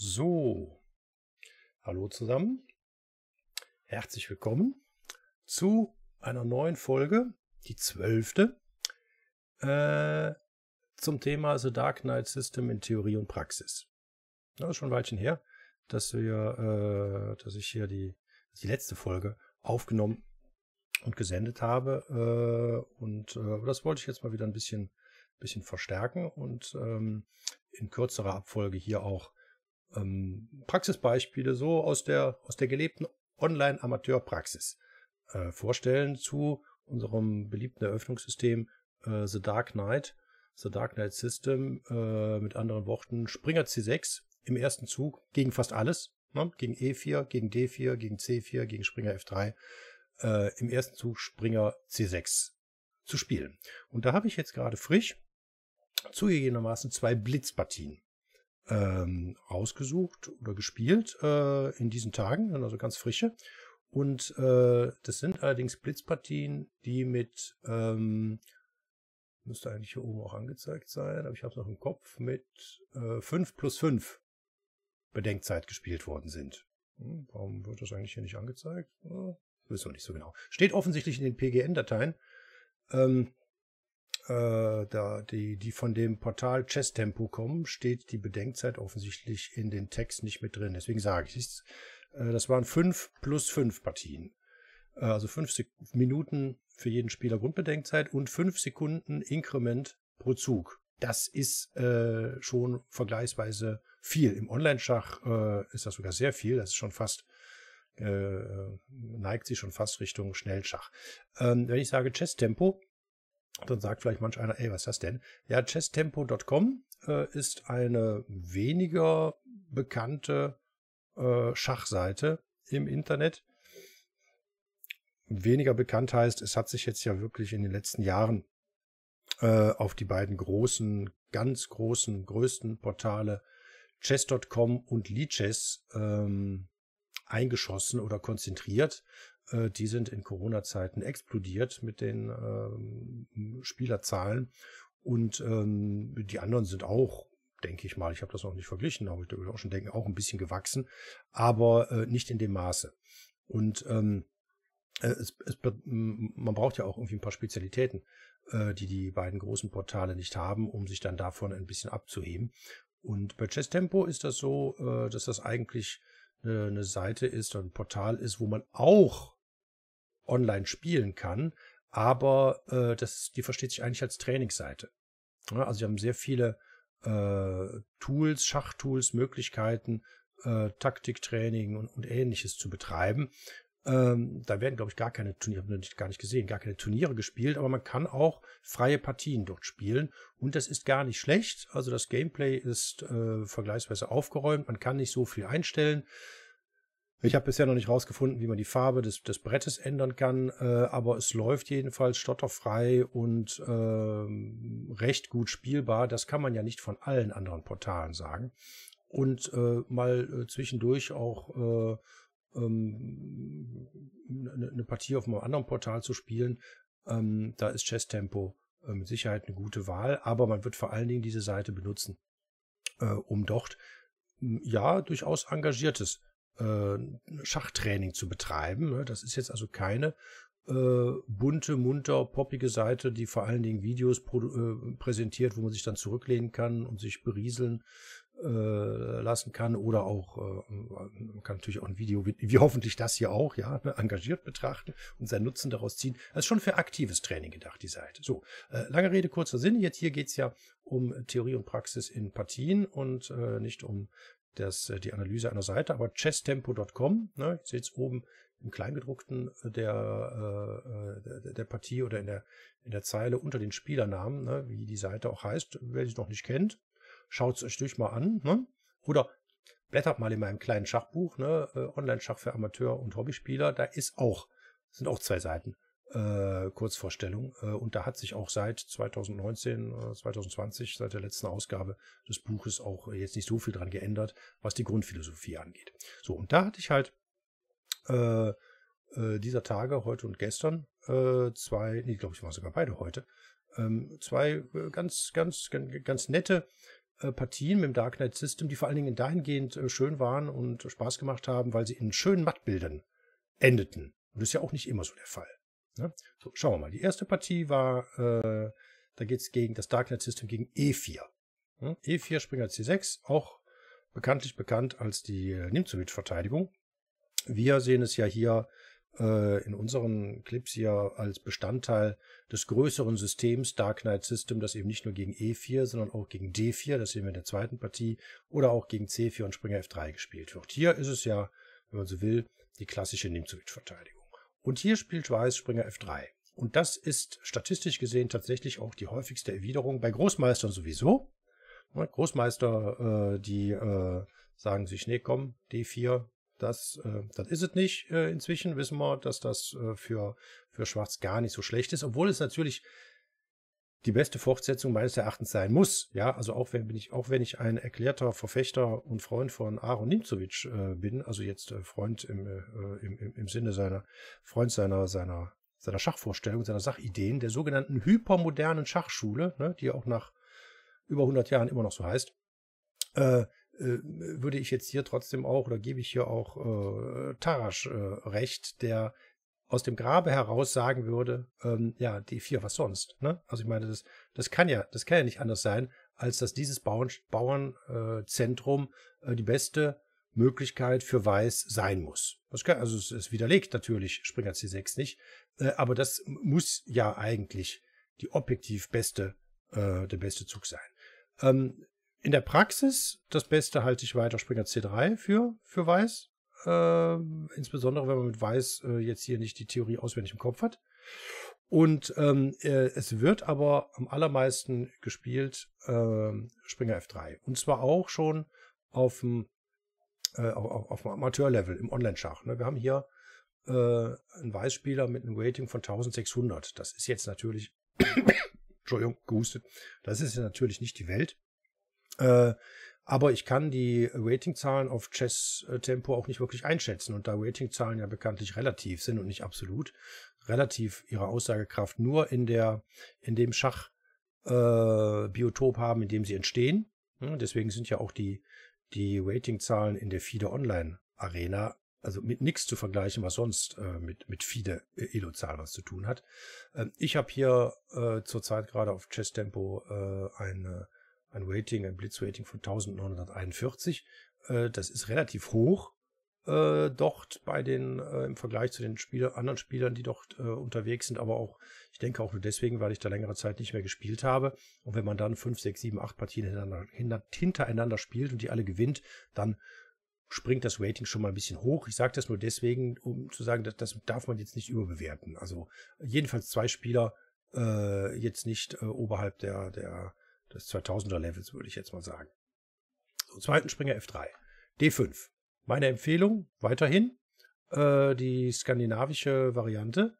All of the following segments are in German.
So, hallo zusammen, herzlich willkommen zu einer neuen Folge, die zwölfte, äh, zum Thema The Dark Knight System in Theorie und Praxis. Das ist schon ein Weilchen her, dass wir, äh, dass ich hier die, die letzte Folge aufgenommen und gesendet habe äh, und äh, das wollte ich jetzt mal wieder ein bisschen, bisschen verstärken und ähm, in kürzerer Abfolge hier auch ähm, Praxisbeispiele so aus der, aus der gelebten Online-Amateurpraxis äh, vorstellen zu unserem beliebten Eröffnungssystem äh, The Dark Knight, The Dark Knight System, äh, mit anderen Worten Springer C6 im ersten Zug gegen fast alles, ne? gegen E4, gegen D4, gegen C4, gegen Springer F3, äh, im ersten Zug Springer C6 zu spielen. Und da habe ich jetzt gerade frisch zugegebenermaßen zwei Blitzpartien ähm, rausgesucht oder gespielt äh, in diesen Tagen, also ganz frische. Und äh, das sind allerdings Blitzpartien, die mit, ähm, müsste eigentlich hier oben auch angezeigt sein, aber ich habe es noch im Kopf, mit äh, 5 plus 5 Bedenkzeit gespielt worden sind. Hm, warum wird das eigentlich hier nicht angezeigt? Ja, äh, wissen wir nicht so genau. Steht offensichtlich in den PGN-Dateien. Ähm, äh, da die, die von dem Portal Chess Tempo kommen, steht die Bedenkzeit offensichtlich in den Text nicht mit drin. Deswegen sage ich es. Äh, das waren fünf plus fünf Partien. Äh, also fünf Sek Minuten für jeden Spieler Grundbedenkzeit und fünf Sekunden Inkrement pro Zug. Das ist äh, schon vergleichsweise viel. Im Online-Schach äh, ist das sogar sehr viel. Das ist schon fast äh, neigt sich schon fast Richtung Schnellschach. Ähm, wenn ich sage Chess-Tempo, dann sagt vielleicht manch einer, ey, was ist das denn? Ja, chesstempo.com äh, ist eine weniger bekannte äh, Schachseite im Internet. Weniger bekannt heißt, es hat sich jetzt ja wirklich in den letzten Jahren äh, auf die beiden großen, ganz großen, größten Portale chess.com und Lichess ähm, eingeschossen oder konzentriert äh, die sind in Corona-Zeiten explodiert mit den ähm, Spielerzahlen. Und ähm, die anderen sind auch, denke ich mal, ich habe das noch nicht verglichen, aber ich würde auch schon denken, auch ein bisschen gewachsen, aber äh, nicht in dem Maße. Und ähm, äh, es, es, man braucht ja auch irgendwie ein paar Spezialitäten, äh, die die beiden großen Portale nicht haben, um sich dann davon ein bisschen abzuheben. Und bei Chess Tempo ist das so, äh, dass das eigentlich eine, eine Seite ist, ein Portal ist, wo man auch online spielen kann, aber äh, das, die versteht sich eigentlich als Trainingsseite. Ja, also sie haben sehr viele äh, Tools, Schachtools, Möglichkeiten, äh, Taktiktraining und, und ähnliches zu betreiben. Ähm, da werden, glaube ich, gar keine Turniere, ich gar nicht gesehen, gar keine Turniere gespielt, aber man kann auch freie Partien dort spielen und das ist gar nicht schlecht. Also das Gameplay ist äh, vergleichsweise aufgeräumt, man kann nicht so viel einstellen. Ich habe bisher noch nicht rausgefunden, wie man die Farbe des, des Brettes ändern kann, äh, aber es läuft jedenfalls stotterfrei und äh, recht gut spielbar. Das kann man ja nicht von allen anderen Portalen sagen. Und äh, mal äh, zwischendurch auch äh, ähm, eine ne, ne Partie auf einem anderen Portal zu spielen, ähm, da ist Chess Tempo äh, mit Sicherheit eine gute Wahl, aber man wird vor allen Dingen diese Seite benutzen, um dort ja durchaus engagiertes äh, Schachtraining zu betreiben. Ne? Das ist jetzt also keine äh, bunte, munter, poppige Seite, die vor allen Dingen Videos äh, präsentiert, wo man sich dann zurücklehnen kann und sich berieseln lassen kann oder auch man kann natürlich auch ein Video wie hoffentlich das hier auch ja ne, engagiert betrachten und seinen Nutzen daraus ziehen. Das ist schon für aktives Training gedacht die Seite. So lange Rede kurzer Sinn. Jetzt hier geht es ja um Theorie und Praxis in Partien und nicht um das, äh, die Analyse einer Seite, aber chesstempo.com, ne, ich sehe es oben im Kleingedruckten äh, der, äh, äh, der Partie oder in der, in der Zeile unter den Spielernamen, ne, wie die Seite auch heißt, wer sie noch nicht kennt, schaut es euch durch mal an. Ne? Oder blättert mal in meinem kleinen Schachbuch, ne, Online-Schach für Amateur und Hobbyspieler, da ist auch, sind auch zwei Seiten äh, Kurzvorstellung. Äh, und da hat sich auch seit 2019, äh, 2020, seit der letzten Ausgabe des Buches auch jetzt nicht so viel dran geändert, was die Grundphilosophie angeht. So, und da hatte ich halt äh, äh, dieser Tage, heute und gestern, äh, zwei, nee, glaube ich, waren sogar beide heute, ähm, zwei äh, ganz, ganz, ganz, ganz nette äh, Partien mit dem Dark Knight System, die vor allen Dingen dahingehend äh, schön waren und Spaß gemacht haben, weil sie in schönen Mattbildern endeten. Und das ist ja auch nicht immer so der Fall. Ne? So, schauen wir mal. Die erste Partie war, äh, da geht es gegen das Darknet System gegen E4. E4 Springer C6, auch bekanntlich bekannt als die äh, Nimzowitsch-Verteidigung. Wir sehen es ja hier äh, in unseren Clips hier als Bestandteil des größeren Systems Dark Knight System, das eben nicht nur gegen E4, sondern auch gegen D4, das sehen wir in der zweiten Partie, oder auch gegen C4 und Springer F3 gespielt wird. Hier ist es ja, wenn man so will, die klassische Nimzowitsch-Verteidigung. Und hier spielt Weiß Springer F3. Und das ist statistisch gesehen tatsächlich auch die häufigste Erwiderung bei Großmeistern sowieso. Ne, Großmeister, äh, die äh, sagen sich, nee, komm, D4, das, äh, das ist es nicht. Äh, inzwischen wissen wir, dass das äh, für, für Schwarz gar nicht so schlecht ist, obwohl es natürlich die beste Fortsetzung meines Erachtens sein muss. Ja, also auch wenn bin ich, auch wenn ich ein erklärter Verfechter und Freund von Aaron Nimzowitsch äh, bin, also jetzt äh, Freund im, äh, im, im, im Sinne seiner, Freund seiner, seiner, seiner Schachvorstellung, seiner Sachideen, der sogenannten hypermodernen Schachschule, ne, die auch nach über 100 Jahren immer noch so heißt, äh, äh, würde ich jetzt hier trotzdem auch oder gebe ich hier auch äh, Tarasch äh, recht, der aus dem Grabe heraus sagen würde, ähm, ja, die vier, was sonst? Ne? Also ich meine, das, das kann ja, das kann ja nicht anders sein, als dass dieses Bauern, Bauernzentrum äh, äh, die beste Möglichkeit für Weiß sein muss. Das Kann, also es, es, widerlegt natürlich Springer C6 nicht, äh, aber das muss ja eigentlich die objektiv beste, äh, der beste Zug sein. Ähm, in der Praxis das Beste halte ich weiter Springer C3 für, für Weiß äh, insbesondere wenn man mit Weiß äh, jetzt hier nicht die Theorie auswendig im Kopf hat. Und ähm, äh, es wird aber am allermeisten gespielt äh, Springer F3. Und zwar auch schon auf dem, äh, auf, auf dem Amateurlevel im Online-Schach. Ne? Wir haben hier äh, einen Weißspieler mit einem Rating von 1600. Das ist jetzt natürlich, Entschuldigung, gehustet, das ist natürlich nicht die Welt. Äh, aber ich kann die Ratingzahlen auf Chess Tempo auch nicht wirklich einschätzen. Und da Ratingzahlen ja bekanntlich relativ sind und nicht absolut, relativ ihre Aussagekraft nur in der, in dem Schachbiotop äh, haben, in dem sie entstehen. Hm, deswegen sind ja auch die, die Ratingzahlen in der FIDE Online Arena also mit nichts zu vergleichen, was sonst äh, mit, mit FIDE äh, Elo-Zahlen was zu tun hat. Ähm, ich habe hier äh, zurzeit gerade auf Chess Tempo äh, eine ein Rating, ein Blitzwaiting von 1941. Äh, das ist relativ hoch äh, dort bei den äh, im Vergleich zu den Spieler, anderen Spielern, die dort äh, unterwegs sind, aber auch, ich denke auch nur deswegen, weil ich da längere Zeit nicht mehr gespielt habe. Und wenn man dann 5, 6, 7, 8 Partien hintereinander, hintereinander spielt und die alle gewinnt, dann springt das Rating schon mal ein bisschen hoch. Ich sage das nur deswegen, um zu sagen, dass, das darf man jetzt nicht überbewerten. Also jedenfalls zwei Spieler äh, jetzt nicht äh, oberhalb der, der des 2000er Levels, würde ich jetzt mal sagen. So, zweiten Springer F3. D5. Meine Empfehlung weiterhin äh, die skandinavische Variante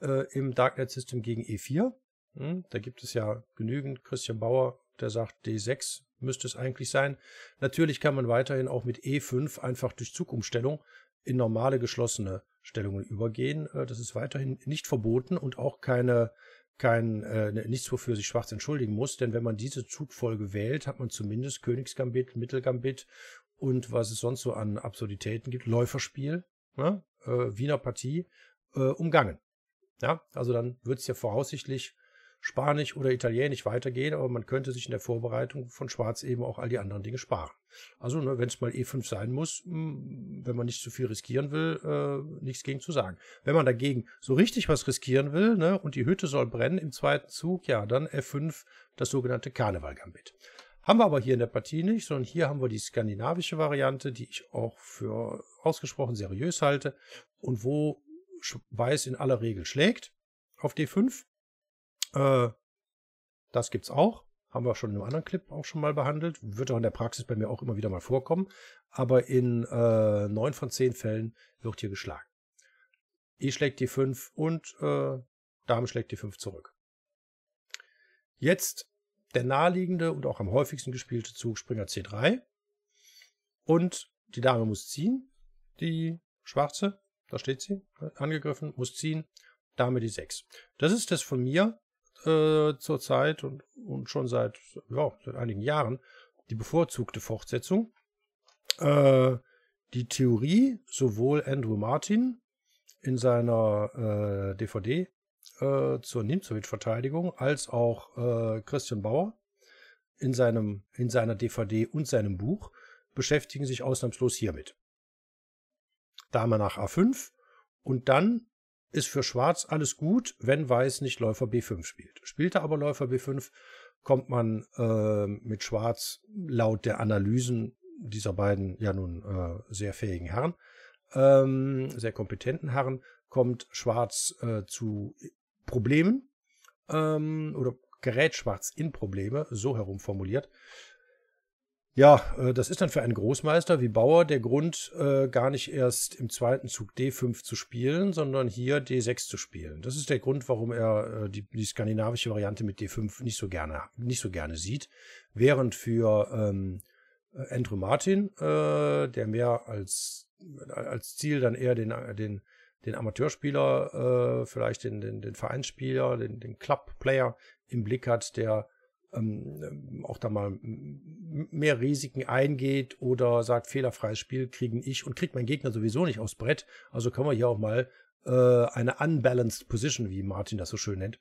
äh, im Darknet System gegen E4. Hm, da gibt es ja genügend Christian Bauer, der sagt, D6 müsste es eigentlich sein. Natürlich kann man weiterhin auch mit E5 einfach durch Zugumstellung in normale geschlossene Stellungen übergehen. Äh, das ist weiterhin nicht verboten und auch keine kein, äh, ne, nichts, wofür sich Schwarz entschuldigen muss, denn wenn man diese Zugfolge wählt, hat man zumindest Königsgambit, Mittelgambit und was es sonst so an Absurditäten gibt, Läuferspiel, ne? äh, Wiener Partie, äh, umgangen. Ja, also dann wird es ja voraussichtlich Spanisch oder Italienisch weitergehen, aber man könnte sich in der Vorbereitung von Schwarz eben auch all die anderen Dinge sparen. Also, ne, wenn es mal E5 sein muss, hm, wenn man nicht zu viel riskieren will, äh, nichts gegen zu sagen. Wenn man dagegen so richtig was riskieren will, ne, und die Hütte soll brennen im zweiten Zug, ja, dann F5, das sogenannte Karnevalgambit. Haben wir aber hier in der Partie nicht, sondern hier haben wir die skandinavische Variante, die ich auch für ausgesprochen seriös halte und wo Weiß in aller Regel schlägt auf D5 äh, das gibt's auch. Haben wir schon in einem anderen Clip auch schon mal behandelt. Wird auch in der Praxis bei mir auch immer wieder mal vorkommen. Aber in äh, neun äh, von 10 Fällen wird hier geschlagen. E schlägt die 5 und äh, Dame schlägt die 5 zurück. Jetzt der naheliegende und auch am häufigsten gespielte Zug Springer C3. Und die Dame muss ziehen. Die schwarze, da steht sie, angegriffen, muss ziehen. Dame die 6. Das ist das von mir äh, zurzeit und, und schon seit, ja, seit einigen Jahren die bevorzugte Fortsetzung. Äh, die Theorie, sowohl Andrew Martin in seiner äh, DVD äh, zur Nimzowitsch-Verteidigung, als auch äh, Christian Bauer in, seinem, in seiner DVD und seinem Buch, beschäftigen sich ausnahmslos hiermit. Dame nach A5 und dann ist für Schwarz alles gut, wenn Weiß nicht Läufer B5 spielt. Spielt er aber Läufer B5, kommt man äh, mit Schwarz laut der Analysen dieser beiden ja nun äh, sehr fähigen Herren, ähm, sehr kompetenten Herren, kommt Schwarz äh, zu Problemen ähm, oder gerät Schwarz in Probleme, so herum formuliert, ja, äh, das ist dann für einen Großmeister wie Bauer der Grund, äh, gar nicht erst im zweiten Zug D5 zu spielen, sondern hier D6 zu spielen. Das ist der Grund, warum er äh, die, die, skandinavische Variante mit D5 nicht so gerne, nicht so gerne sieht. Während für ähm, Andrew Martin, äh, der mehr als, als Ziel dann eher den, den, den Amateurspieler, vielleicht den, den, den Vereinsspieler, den, den Club-Player im Blick hat, der ähm, ähm, auch da mal mehr Risiken eingeht oder sagt, fehlerfreies Spiel kriegen ich und kriegt mein Gegner sowieso nicht aufs Brett. Also können wir hier auch mal äh, eine unbalanced Position, wie Martin das so schön nennt,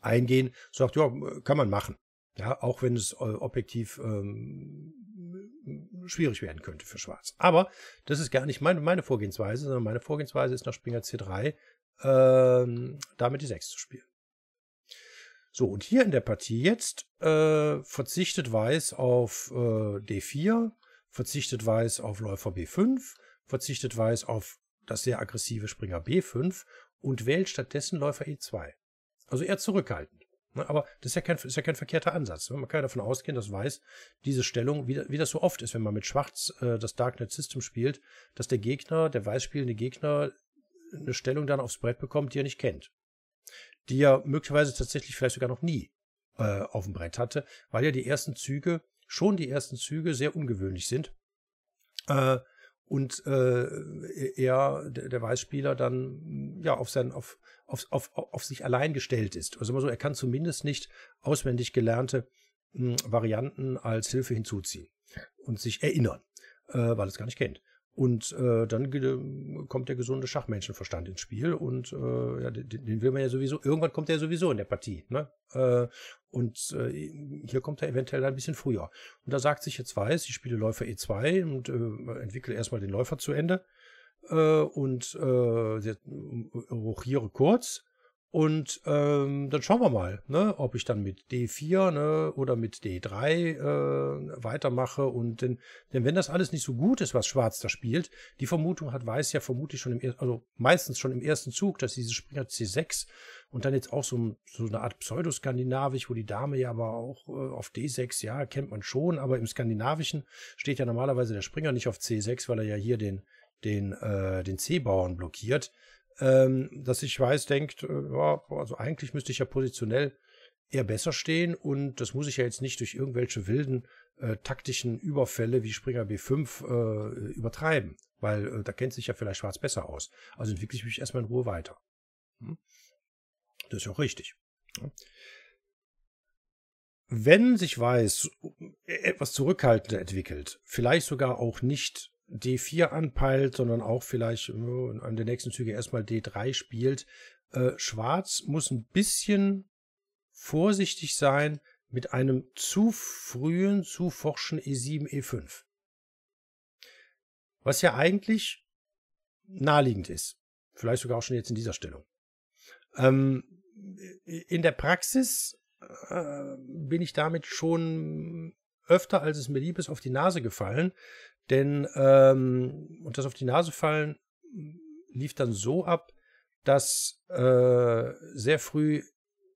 eingehen. Sagt, ja, kann man machen. Ja, auch wenn es äh, objektiv ähm, schwierig werden könnte für Schwarz. Aber das ist gar nicht meine, meine Vorgehensweise, sondern meine Vorgehensweise ist nach Springer C3 ähm, damit die 6 zu spielen. So, und hier in der Partie jetzt äh, verzichtet Weiß auf äh, D4, verzichtet Weiß auf Läufer B5, verzichtet Weiß auf das sehr aggressive Springer B5 und wählt stattdessen Läufer E2. Also eher zurückhaltend. Ne? Aber das ist ja, kein, ist ja kein verkehrter Ansatz. Ne? Man kann ja davon ausgehen, dass Weiß diese Stellung, wie, wie das so oft ist, wenn man mit Schwarz äh, das Darknet System spielt, dass der Gegner, der weiß spielende Gegner, eine Stellung dann aufs Brett bekommt, die er nicht kennt die er möglicherweise tatsächlich vielleicht sogar noch nie äh, auf dem Brett hatte, weil ja die ersten Züge, schon die ersten Züge sehr ungewöhnlich sind. Äh, und äh, e-, er, der, Weißspieler, dann ja auf sein, auf, auf, auf, auf sich allein gestellt ist. Also immer so, er kann zumindest nicht auswendig gelernte mh, hm, Varianten als Hilfe hinzuziehen und sich erinnern, äh, weil er es gar nicht kennt. Und äh, dann ähm, kommt der gesunde Schachmenschenverstand ins Spiel und äh, ja, den, den, will man ja sowieso, irgendwann kommt er sowieso in der Partie. Ne? Äh, und äh, hier kommt er eventuell ein bisschen früher. Und da sagt sich jetzt weiß, ich spiele Läufer E2 und äh, entwickle erstmal den Läufer zu Ende äh, und äh, äh rochiere kurz und ähm, dann schauen wir mal, ne, ob ich dann mit D4 ne, oder mit D3 äh, weitermache. Und denn, denn wenn das alles nicht so gut ist, was Schwarz da spielt, die Vermutung hat Weiß ja vermutlich schon im also meistens schon im ersten Zug, dass diese Springer C6 und dann jetzt auch so, so eine Art Pseudoskandinavisch, wo die Dame ja aber auch äh, auf D6, ja, kennt man schon, aber im Skandinavischen steht ja normalerweise der Springer nicht auf C6, weil er ja hier den, den, äh, den C-Bauern blockiert ähm, dass sich Weiß denkt, äh, ja, also eigentlich müsste ich ja positionell eher besser stehen und das muss ich ja jetzt nicht durch irgendwelche wilden äh, taktischen Überfälle wie Springer B5 äh, übertreiben, weil äh, da kennt sich ja vielleicht Schwarz besser aus. Also entwickle ich mich erstmal in Ruhe weiter. Hm? Das ist ja auch richtig. Ja. Wenn sich Weiß etwas zurückhaltender entwickelt, vielleicht sogar auch nicht D4 anpeilt, sondern auch vielleicht äh, an der nächsten Züge erstmal D3 spielt. Äh, Schwarz muss ein bisschen vorsichtig sein mit einem zu frühen, zu forschen E7, E5. Was ja eigentlich naheliegend ist. Vielleicht sogar auch schon jetzt in dieser Stellung. Ähm, in der Praxis äh, bin ich damit schon öfter, als es mir lieb ist, auf die Nase gefallen, denn, ähm, und das auf die Nase fallen, lief dann so ab, dass äh, sehr früh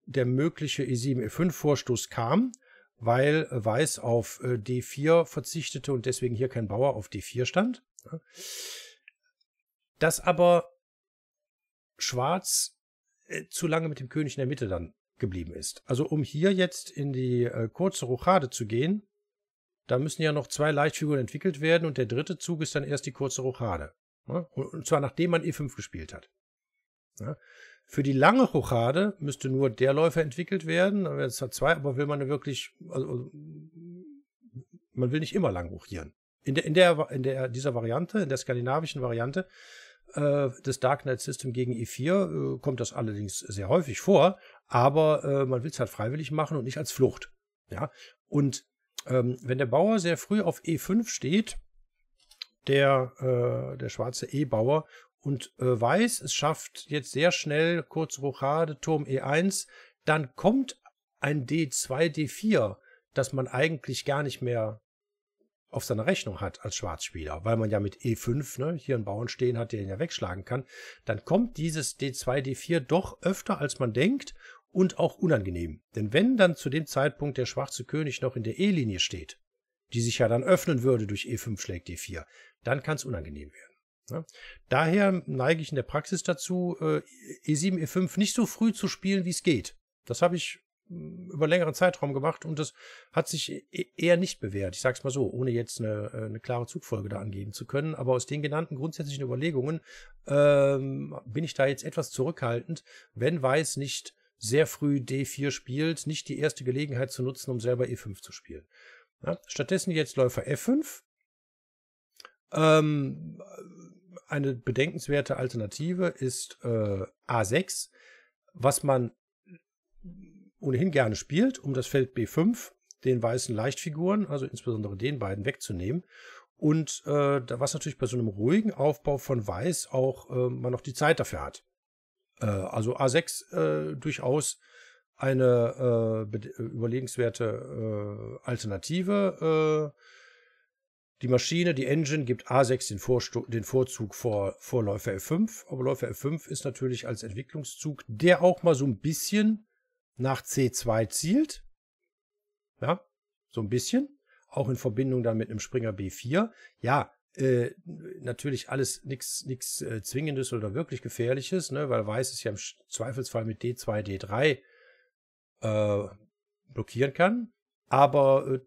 der mögliche E7-E5-Vorstoß kam, weil Weiß auf äh, D4 verzichtete und deswegen hier kein Bauer auf D4 stand. Ne? Dass aber Schwarz äh, zu lange mit dem König in der Mitte dann geblieben ist. Also um hier jetzt in die äh, kurze Rochade zu gehen, da müssen ja noch zwei Leichtfiguren entwickelt werden und der dritte Zug ist dann erst die kurze Rochade. Ne? Und zwar nachdem man E5 gespielt hat. Für die lange Rochade müsste nur der Läufer entwickelt werden. Dann wäre es zwar zwei, aber will man wirklich, also, also, man will nicht immer lang rochieren. In der, in der, in der, dieser Variante, in der skandinavischen Variante äh, des Dark Knight System gegen E4 äh, kommt das allerdings sehr häufig vor, aber äh, man will es halt freiwillig machen und nicht als Flucht. Ja, und ähm, wenn der Bauer sehr früh auf E5 steht, der, äh, der schwarze E-Bauer, und äh, weiß, es schafft jetzt sehr schnell, kurz Rochade, Turm E1, dann kommt ein D2, D4, das man eigentlich gar nicht mehr auf seiner Rechnung hat als Schwarzspieler, weil man ja mit E5 ne, hier einen Bauern stehen hat, der ihn ja wegschlagen kann, dann kommt dieses D2, D4 doch öfter, als man denkt und auch unangenehm. Denn wenn dann zu dem Zeitpunkt der schwarze König noch in der E-Linie steht, die sich ja dann öffnen würde durch E5 schlägt D4, e dann kann es unangenehm werden. Ja. Ne? Daher neige ich in der Praxis dazu, E7, äh, E5 e nicht so früh zu spielen, wie es geht. Das habe ich hm, über längeren Zeitraum gemacht und das hat sich e, eher nicht bewährt. Ich sage es mal so, ohne jetzt eine, äh, eine, klare Zugfolge da angeben zu können. Aber aus den genannten grundsätzlichen Überlegungen ähm, bin ich da jetzt etwas zurückhaltend, wenn Weiß nicht sehr früh D4 spielt, nicht die erste Gelegenheit zu nutzen, um selber E5 zu spielen. Ja, stattdessen jetzt Läufer F5. Ähm, eine bedenkenswerte Alternative ist äh, A6, was man ohnehin gerne spielt, um das Feld B5 den weißen Leichtfiguren, also insbesondere den beiden, wegzunehmen. Und äh, was natürlich bei so einem ruhigen Aufbau von Weiß auch äh, man noch die Zeit dafür hat. Äh, also A6 äh, durchaus eine äh, überlegenswerte Alternative. Die Maschine, die Engine gibt A6 den, Vorstu den Vorzug vor, vor Läufer F5, aber Läufer F5 ist natürlich als Entwicklungszug, der auch mal so ein bisschen nach C2 zielt. Ja, so ein bisschen. Auch in Verbindung dann mit einem Springer B4. Ja, äh, natürlich alles nichts nix, äh, Zwingendes oder wirklich Gefährliches, ne? weil Weiß es ja im Zweifelsfall mit D2, D3 äh, blockieren kann. Aber äh,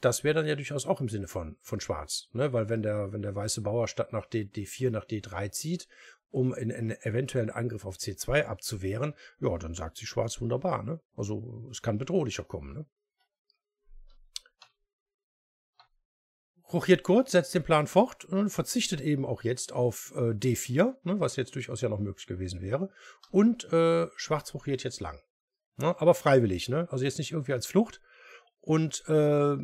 das wäre dann ja durchaus auch im Sinne von, von Schwarz, ne? weil wenn der, wenn der weiße Bauer statt nach D, D4 nach D3 zieht, um einen, einen eventuellen Angriff auf C2 abzuwehren, ja, dann sagt sich Schwarz wunderbar. Ne? Also es kann bedrohlicher kommen. Ne? Rochiert kurz, setzt den Plan fort und verzichtet eben auch jetzt auf äh, D4, ne, was jetzt durchaus ja noch möglich gewesen wäre. Und äh, Schwarz rochiert jetzt lang. Ne, aber freiwillig, ne? Also jetzt nicht irgendwie als Flucht. Und äh,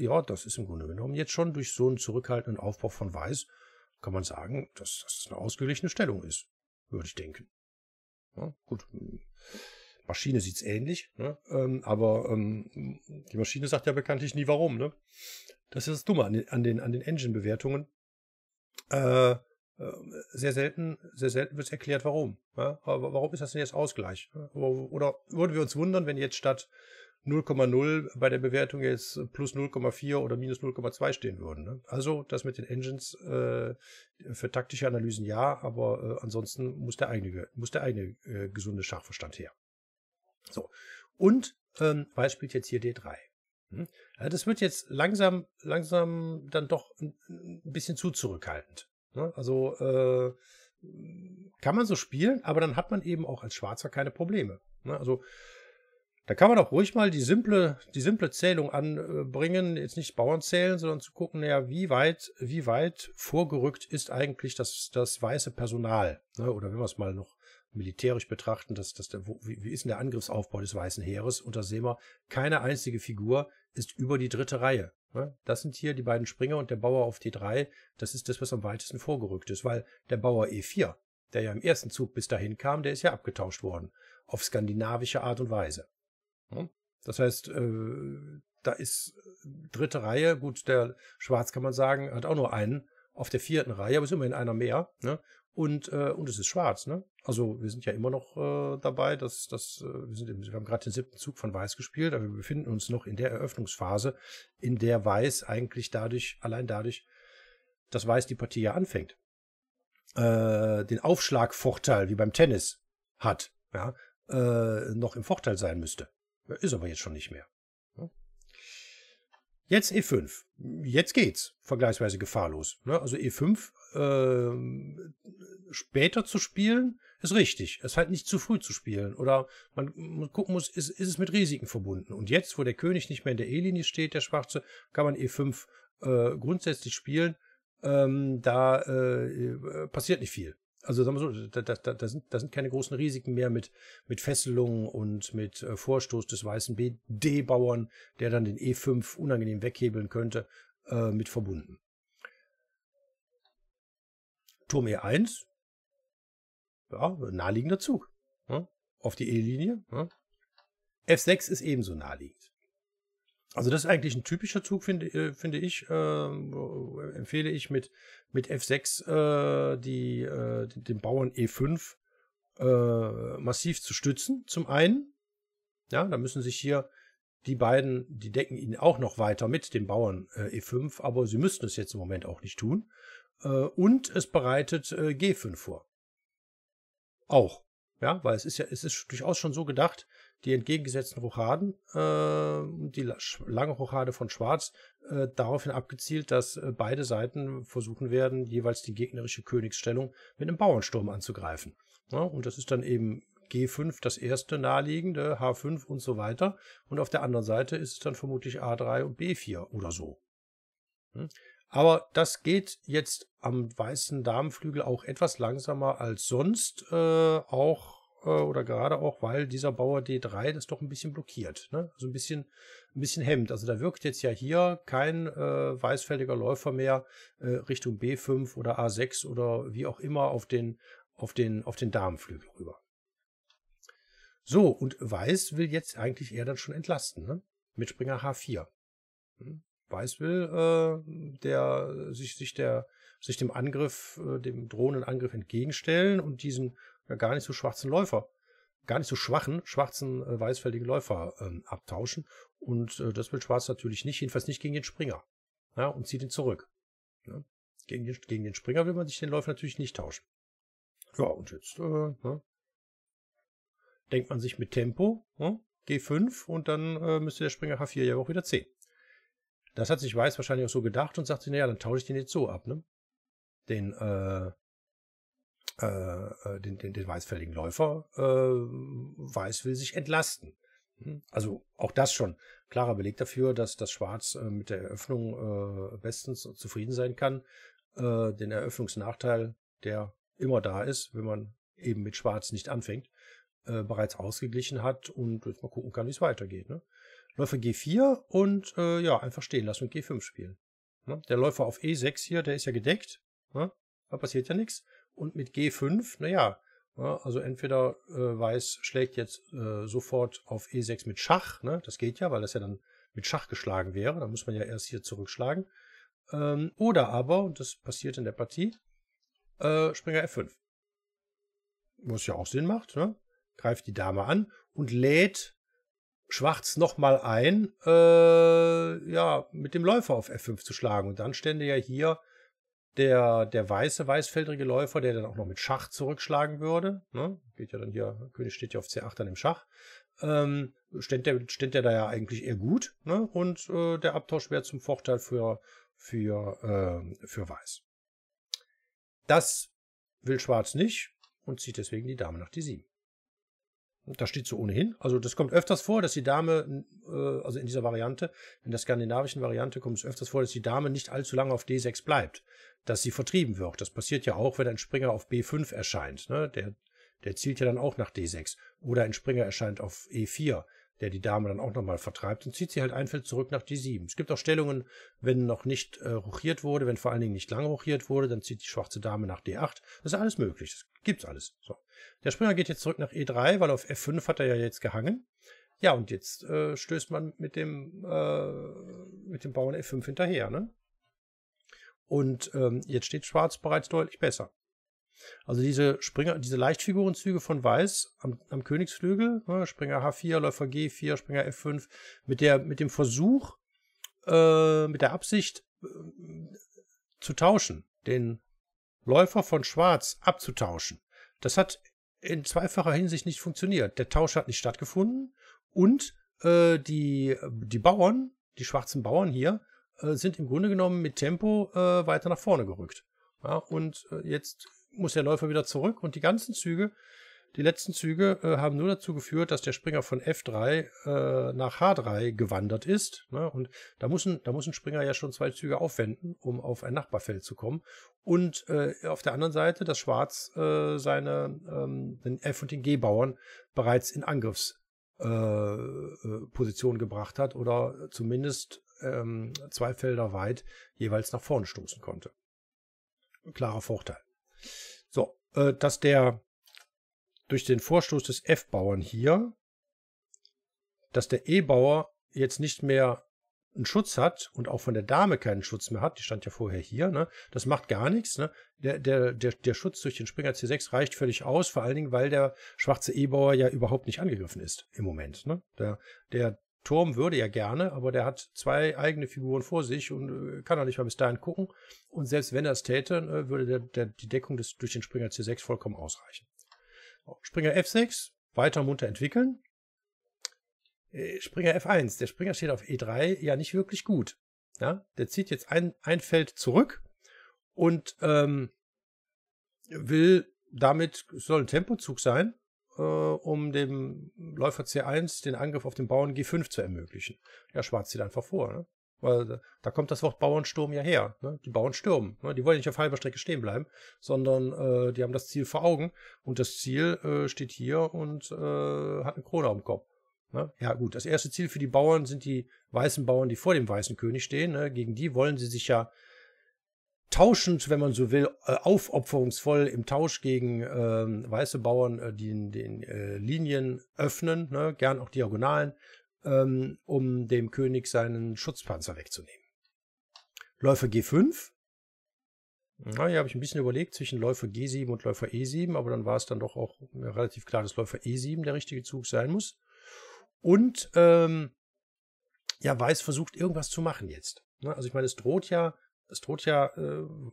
ja, das ist im Grunde genommen jetzt schon durch so einen zurückhaltenden Aufbau von Weiß, kann man sagen, dass das eine ausgeglichene Stellung ist, würde ich denken. Ja, gut. Maschine sieht's ähnlich, ne? ähm, aber ähm, die Maschine sagt ja bekanntlich nie warum, ne? Das ist das Dumme an den, an den, an den Engine-Bewertungen. Äh, äh sehr selten, sehr selten wird es erklärt, warum. Ja? Aber warum ist das denn jetzt Ausgleich? Oder würden wir uns wundern, wenn jetzt statt 0,0 bei der Bewertung jetzt plus 0,4 oder minus 0,2 stehen würden. Ne? Also das mit den Engines äh, für taktische Analysen ja, aber äh, ansonsten muss der eigene, muss der eigene äh, gesunde Schachverstand her. So. Und ähm, Weiß spielt jetzt hier D3. Hm? Also das wird jetzt langsam, langsam dann doch ein bisschen zu zurückhaltend. Ne? Also äh, kann man so spielen, aber dann hat man eben auch als Schwarzer keine Probleme. Ne? Also da kann man auch ruhig mal die simple, die simple Zählung anbringen, jetzt nicht Bauern zählen, sondern zu gucken, naja, wie weit, wie weit vorgerückt ist eigentlich das, das weiße Personal. Ne? Oder wenn man es mal noch militärisch betrachten, dass, dass der, wie, wie ist denn der Angriffsaufbau des Weißen Heeres? Und da sehen wir, keine einzige Figur ist über die dritte Reihe. Ne? Das sind hier die beiden Springer und der Bauer auf D3. Das ist das, was am weitesten vorgerückt ist, weil der Bauer E4, der ja im ersten Zug bis dahin kam, der ist ja abgetauscht worden. Auf skandinavische Art und Weise. Ne? Das heißt, äh, da ist äh, dritte Reihe, gut, der Schwarz kann man sagen, hat auch nur einen auf der vierten Reihe, aber ist immerhin einer mehr. Ne? und äh, und es ist schwarz. Ne? Also wir sind ja immer noch äh, dabei, dass das äh, wir sind im, wir haben gerade den siebten Zug von Weiß gespielt, aber wir befinden uns noch in der Eröffnungsphase, in der Weiß eigentlich dadurch allein dadurch, dass Weiß die Partie ja anfängt, äh, den Aufschlagvorteil wie beim Tennis hat, ja, äh, noch im Vorteil sein müsste. Ist aber jetzt schon nicht mehr. Ne? Jetzt E5. Jetzt geht's vergleichsweise gefahrlos. Ne? Also E5 ähm, später zu spielen, ist richtig. Es ist halt nicht zu früh zu spielen. Oder man gucken muss, ist, ist es mit Risiken verbunden. Und jetzt, wo der König nicht mehr in der E-Linie steht, der Schwarze, kann man E5 äh, grundsätzlich spielen. Ähm, da äh, passiert nicht viel. Also sagen wir so, da, da, da, sind, da sind keine großen Risiken mehr mit, mit Fesselungen und mit äh, Vorstoß des weißen BD-Bauern, der dann den E5 unangenehm weghebeln könnte, äh, mit verbunden. Turm E1, ja, naheliegender Zug. Ja, hm? auf die E-Linie. Ja. Hm? F6 ist ebenso naheliegend. Also das ist eigentlich ein typischer Zug, finde, äh, finde ich. Äh, empfehle ich mit, mit F6 äh, die, äh, den Bauern E5 äh, massiv zu stützen. Zum einen, ja, da müssen sich hier die beiden, die decken ihn auch noch weiter mit, dem Bauern äh, E5, aber sie müssten es jetzt im Moment auch nicht tun. Äh, und es bereitet äh, G5 vor. Auch. Ja, weil es ist ja, es ist durchaus schon so gedacht, die entgegengesetzten Rochaden, äh, die lange Rochade von Schwarz, äh, daraufhin abgezielt, dass äh, beide Seiten versuchen werden, jeweils die gegnerische Königsstellung mit einem Bauernsturm anzugreifen. Ja, und das ist dann eben G5 das erste naheliegende, H5 und so weiter. Und auf der anderen Seite ist es dann vermutlich A3 und B4 oder so. Hm? Aber das geht jetzt am weißen Damenflügel auch etwas langsamer als sonst, äh, auch äh, oder gerade auch, weil dieser Bauer D3 das doch ein bisschen blockiert, ne? also ein bisschen, ein bisschen hemmt. Also da wirkt jetzt ja hier kein äh, weißfälliger Läufer mehr äh, Richtung B5 oder A6 oder wie auch immer auf den, auf den, auf den Damenflügel rüber. So, und Weiß will jetzt eigentlich eher dann schon entlasten, ne? mit Springer H4 weiß will, äh, der äh, sich, sich der sich dem Angriff, äh, dem drohenden Angriff entgegenstellen und diesen ja, gar nicht so schwarzen Läufer, gar nicht so schwachen, schwarzen, äh, weißfälligen Läufer ähm, abtauschen. Und äh, das will Schwarz natürlich nicht, jedenfalls nicht gegen den Springer. Ja, und zieht ihn zurück. Ja, gegen, den, gegen den Springer will man sich den Läufer natürlich nicht tauschen. Ja, und jetzt äh, ne, denkt man sich mit Tempo, ne, G5 und dann äh, müsste der Springer H4 ja auch wieder C. Das hat sich Weiß wahrscheinlich auch so gedacht und sagte, naja, dann tausche ich den jetzt so ab, ne? Den, äh, äh, äh den, den, den weißfälligen Läufer, äh, Weiß will sich entlasten. Hm? Also auch das schon klarer Beleg dafür, dass das Schwarz äh, mit der Eröffnung äh, bestens zufrieden sein kann. Äh, den Eröffnungsnachteil, der immer da ist, wenn man eben mit Schwarz nicht anfängt, äh, bereits ausgeglichen hat und jetzt mal gucken kann, wie es weitergeht. Ne? Läufer G4 und äh, ja, einfach stehen lassen und G5 spielen. Ne? Der Läufer auf E6 hier, der ist ja gedeckt. Ne? Da passiert ja nichts. Und mit G5, naja, ne? also entweder äh, Weiß schlägt jetzt äh, sofort auf E6 mit Schach. Ne? Das geht ja, weil das ja dann mit Schach geschlagen wäre. Da muss man ja erst hier zurückschlagen. Ähm, oder aber, und das passiert in der Partie, äh, Springer F5. Was ja auch Sinn macht, ne? greift die Dame an und lädt Schwarz nochmal ein, äh, ja, mit dem Läufer auf F5 zu schlagen. Und dann stände ja hier der, der weiße, weißfeldrige Läufer, der dann auch noch mit Schach zurückschlagen würde. Ne? Geht ja dann hier, König steht ja auf C8 dann im Schach. Ähm, ständ der, ständ der da ja eigentlich eher gut. Ne? Und äh, der Abtausch wäre zum Vorteil für, für, äh, für Weiß. Das will Schwarz nicht und zieht deswegen die Dame nach D7. Da steht so ohnehin. Also das kommt öfters vor, dass die Dame, äh, also in dieser Variante, in der skandinavischen Variante kommt es öfters vor, dass die Dame nicht allzu lange auf D6 bleibt, dass sie vertrieben wird. Das passiert ja auch, wenn ein Springer auf B5 erscheint. Ne? Der, der zielt ja dann auch nach D6. Oder ein Springer erscheint auf E4 der die Dame dann auch nochmal vertreibt und zieht sie halt ein Feld zurück nach d 7 Es gibt auch Stellungen, wenn noch nicht äh, ruchiert wurde, wenn vor allen Dingen nicht lang ruchiert wurde, dann zieht die schwarze Dame nach D8. Das ist alles möglich. Das gibt's alles. So. Der Springer geht jetzt zurück nach E3, weil auf F5 hat er ja jetzt gehangen. Ja, und jetzt äh, stößt man mit dem, äh, mit dem Bauern F5 hinterher, ne? Und ähm, jetzt steht Schwarz bereits deutlich besser. Also diese Springer, diese Leichtfigurenzüge von Weiß am, am Königsflügel, ne, Springer H4, Läufer G4, Springer F5, mit der, mit dem Versuch, äh, mit der Absicht äh, zu tauschen, den Läufer von Schwarz abzutauschen. Das hat in zweifacher Hinsicht nicht funktioniert. Der Tausch hat nicht stattgefunden und äh, die, die Bauern, die schwarzen Bauern hier, äh, sind im Grunde genommen mit Tempo äh, weiter nach vorne gerückt. Ja, und äh, jetzt muss der Läufer wieder zurück und die ganzen Züge, die letzten Züge äh, haben nur dazu geführt, dass der Springer von F3 äh, nach H3 gewandert ist. Ne? Und da muss, ein, da muss ein Springer ja schon zwei Züge aufwenden, um auf ein Nachbarfeld zu kommen. Und äh, auf der anderen Seite, dass Schwarz äh, seine ähm, den F- und den G-Bauern bereits in Angriffsposition äh, äh, gebracht hat oder zumindest ähm, zwei Felder weit jeweils nach vorne stoßen konnte. Klarer Vorteil. So, äh, dass der durch den Vorstoß des F-Bauern hier, dass der E-Bauer jetzt nicht mehr einen Schutz hat und auch von der Dame keinen Schutz mehr hat, die stand ja vorher hier, ne? das macht gar nichts. Ne? Der, der, der, der Schutz durch den Springer C6 reicht völlig aus, vor allen Dingen, weil der schwarze E-Bauer ja überhaupt nicht angegriffen ist im Moment. Ne? Der, der Turm würde ja gerne, aber der hat zwei eigene Figuren vor sich und äh, kann auch nicht mal bis dahin gucken. Und selbst wenn er es täte, äh, würde der, der, die Deckung des, durch den Springer C6 vollkommen ausreichen. Springer F6, weiter munter entwickeln. Äh, Springer F1, der Springer steht auf E3 ja nicht wirklich gut. Ja, der zieht jetzt ein, ein Feld zurück und ähm, will damit, soll ein Tempozug sein, äh, um dem Läufer C1 den Angriff auf den Bauern G5 zu ermöglichen. Ja, schwarz zieht einfach vor, ne? Weil äh, da kommt das Wort Bauernsturm ja her. Ne? Die Bauern stürmen. Ne? Die wollen nicht auf halber Strecke stehen bleiben, sondern äh, die haben das Ziel vor Augen und das Ziel äh, steht hier und äh, hat eine Krone am Kopf. Ne? Ja gut, das erste Ziel für die Bauern sind die weißen Bauern, die vor dem weißen König stehen. Ne? Gegen die wollen sie sich ja tauschend, wenn man so will, äh, aufopferungsvoll im Tausch gegen äh, weiße Bauern äh, die den äh, Linien öffnen, ne, gern auch Diagonalen, ähm, um dem König seinen Schutzpanzer wegzunehmen. Läufer G5. Na, hier habe ich ein bisschen überlegt zwischen Läufer G7 und Läufer E7, aber dann war es dann doch auch äh, relativ klar, dass Läufer E7 der richtige Zug sein muss. Und ähm, ja, Weiß versucht irgendwas zu machen jetzt. Ne? Also ich meine, es droht ja es droht ja äh,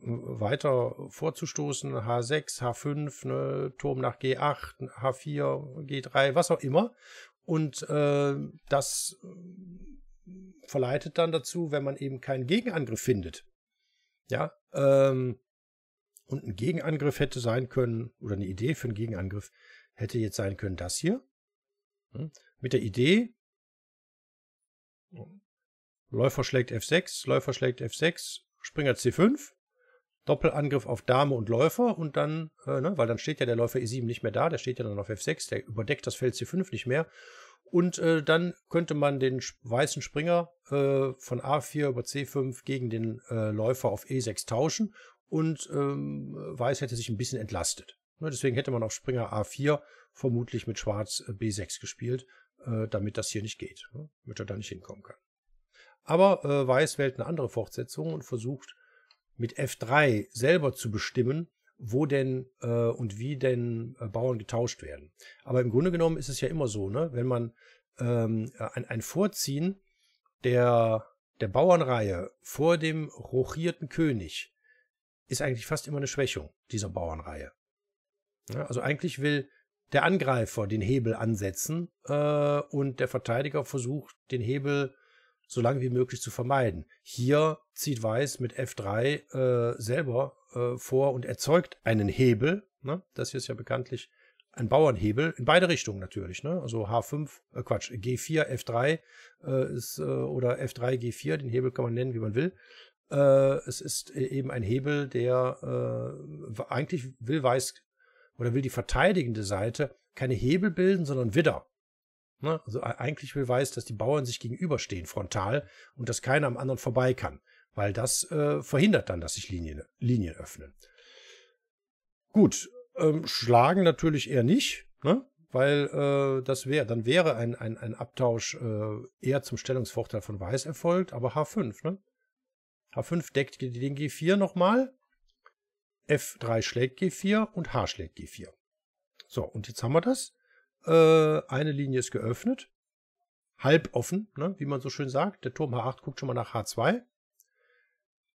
weiter vorzustoßen, H6, H5, ne, Turm nach G8, H4, G3, was auch immer. Und äh, das äh, verleitet dann dazu, wenn man eben keinen Gegenangriff findet. Ja, ähm, und ein Gegenangriff hätte sein können, oder eine Idee für einen Gegenangriff hätte jetzt sein können, das hier. Hm? Mit der Idee, Läufer schlägt F6, Läufer schlägt F6, Springer C5, Doppelangriff auf Dame und Läufer und dann, äh, ne, weil dann steht ja der Läufer E7 nicht mehr da, der steht ja dann auf F6, der überdeckt das Feld C5 nicht mehr. Und äh, dann könnte man den weißen Springer äh, von A4 über C5 gegen den äh, Läufer auf E6 tauschen und ähm, Weiß hätte sich ein bisschen entlastet. Ne, deswegen hätte man auf Springer A4 vermutlich mit Schwarz äh, B6 gespielt, äh, damit das hier nicht geht, ne, damit er da nicht hinkommen kann. Aber äh, Weiß wählt eine andere Fortsetzung und versucht mit F3 selber zu bestimmen, wo denn äh, und wie denn äh, Bauern getauscht werden. Aber im Grunde genommen ist es ja immer so, ne? wenn man ähm, ein, ein Vorziehen der, der Bauernreihe vor dem rochierten König ist eigentlich fast immer eine Schwächung dieser Bauernreihe. Ja, also eigentlich will der Angreifer den Hebel ansetzen äh, und der Verteidiger versucht, den Hebel so lange wie möglich zu vermeiden. Hier zieht Weiß mit F3 äh, selber äh, vor und erzeugt einen Hebel. Ne? Das hier ist ja bekanntlich ein Bauernhebel, in beide Richtungen natürlich. Ne? Also H5, äh Quatsch, G4, F3 äh, ist, äh, oder F3, G4, den Hebel kann man nennen, wie man will. Äh, es ist eben ein Hebel, der eigentlich will Weiß oder will die verteidigende Seite keine Hebel bilden, sondern Widder. Ne? Also e-, eigentlich beweist, dass die Bauern sich gegenüberstehen frontal und dass keiner am anderen vorbei kann, weil das äh, verhindert dann, dass sich Linien, Linien öffnen. Gut, ähm, schlagen natürlich eher nicht, ne? weil äh, das wäre, dann wäre ein, ein, ein Abtausch äh, eher zum Stellungsvorteil von Weiß erfolgt, aber H5, ne? H5 deckt den G4 nochmal, F3 schlägt G4 und H schlägt G4. So, und jetzt haben wir das. Äh, eine Linie ist geöffnet. Halb offen, ne, wie man so schön sagt. Der Turm H8 guckt schon mal nach H2.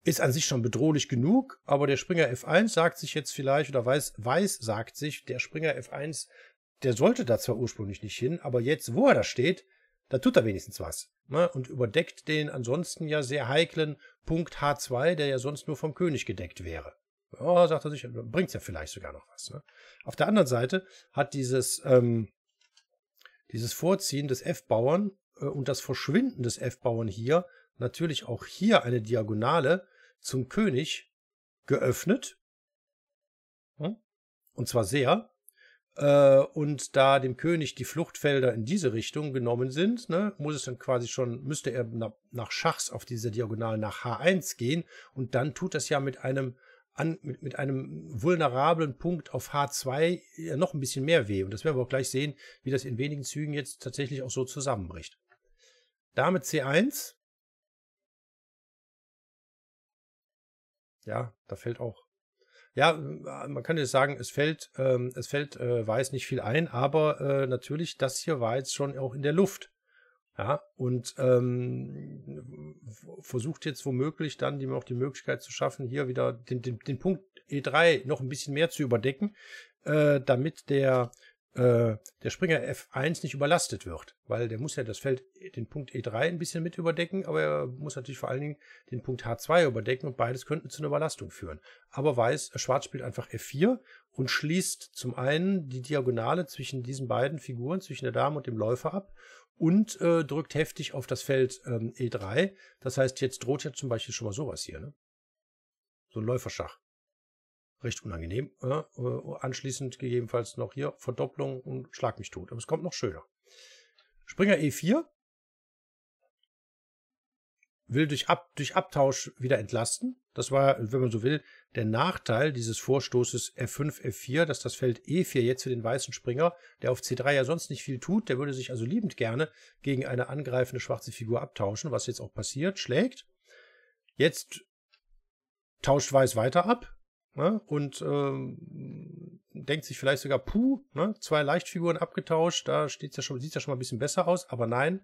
Ist an sich schon bedrohlich genug, aber der Springer F1 sagt sich jetzt vielleicht, oder weiß, weiß sagt sich, der Springer F1, der sollte da zwar ursprünglich nicht hin, aber jetzt, wo er da steht, da tut er wenigstens was. Ne, und überdeckt den ansonsten ja sehr heiklen Punkt H2, der ja sonst nur vom König gedeckt wäre. Ja, sagt er sich, bringt's ja vielleicht sogar noch was. Ne? Auf der anderen Seite hat dieses ähm, dieses Vorziehen des F-Bauern äh, und das Verschwinden des F-Bauern hier natürlich auch hier eine Diagonale zum König geöffnet. Hm? Und zwar sehr. Äh, und da dem König die Fluchtfelder in diese Richtung genommen sind, ne, muss es dann quasi schon, müsste er nach, Schachs auf dieser Diagonale nach H1 gehen. Und dann tut das ja mit einem an, mit, mit einem vulnerablen Punkt auf H2 ja noch ein bisschen mehr weh. Und das werden wir auch gleich sehen, wie das in wenigen Zügen jetzt tatsächlich auch so zusammenbricht. Dame C1. Ja, da fällt auch. Ja, man kann jetzt sagen, es fällt, ähm, es fällt äh, Weiß nicht viel ein, aber äh, natürlich, das hier war jetzt schon auch in der Luft. Ja, und ähm, versucht jetzt womöglich dann die, auch die Möglichkeit zu schaffen, hier wieder den, den, den Punkt E3 noch ein bisschen mehr zu überdecken, äh, damit der, äh, der Springer F1 nicht überlastet wird. Weil der muss ja das Feld, den Punkt E3 ein bisschen mit überdecken, aber er muss natürlich vor allen Dingen den Punkt H2 überdecken und beides könnten zu einer Überlastung führen. Aber weiß, äh, Schwarz spielt einfach F4 und schließt zum einen die Diagonale zwischen diesen beiden Figuren, zwischen der Dame und dem Läufer ab und äh, drückt heftig auf das Feld ähm, E3. Das heißt, jetzt droht ja zum Beispiel schon mal sowas hier. Ne? So ein Läuferschach. Recht unangenehm. Äh, äh anschließend gegebenenfalls noch hier Verdopplung und Schlag mich tot. Aber es kommt noch schöner. Springer E4 will durch, Ab durch Abtausch wieder entlasten. Das war, wenn man so will, der Nachteil dieses Vorstoßes F5, F4, dass das Feld E4 jetzt für den weißen Springer, der auf C3 ja sonst nicht viel tut, der würde sich also liebend gerne gegen eine angreifende schwarze Figur abtauschen, was jetzt auch passiert, schlägt. Jetzt tauscht Weiß weiter ab ne, und ähm, denkt sich vielleicht sogar, puh, ne, zwei Leichtfiguren abgetauscht, da ja sieht es ja schon mal ein bisschen besser aus, aber nein,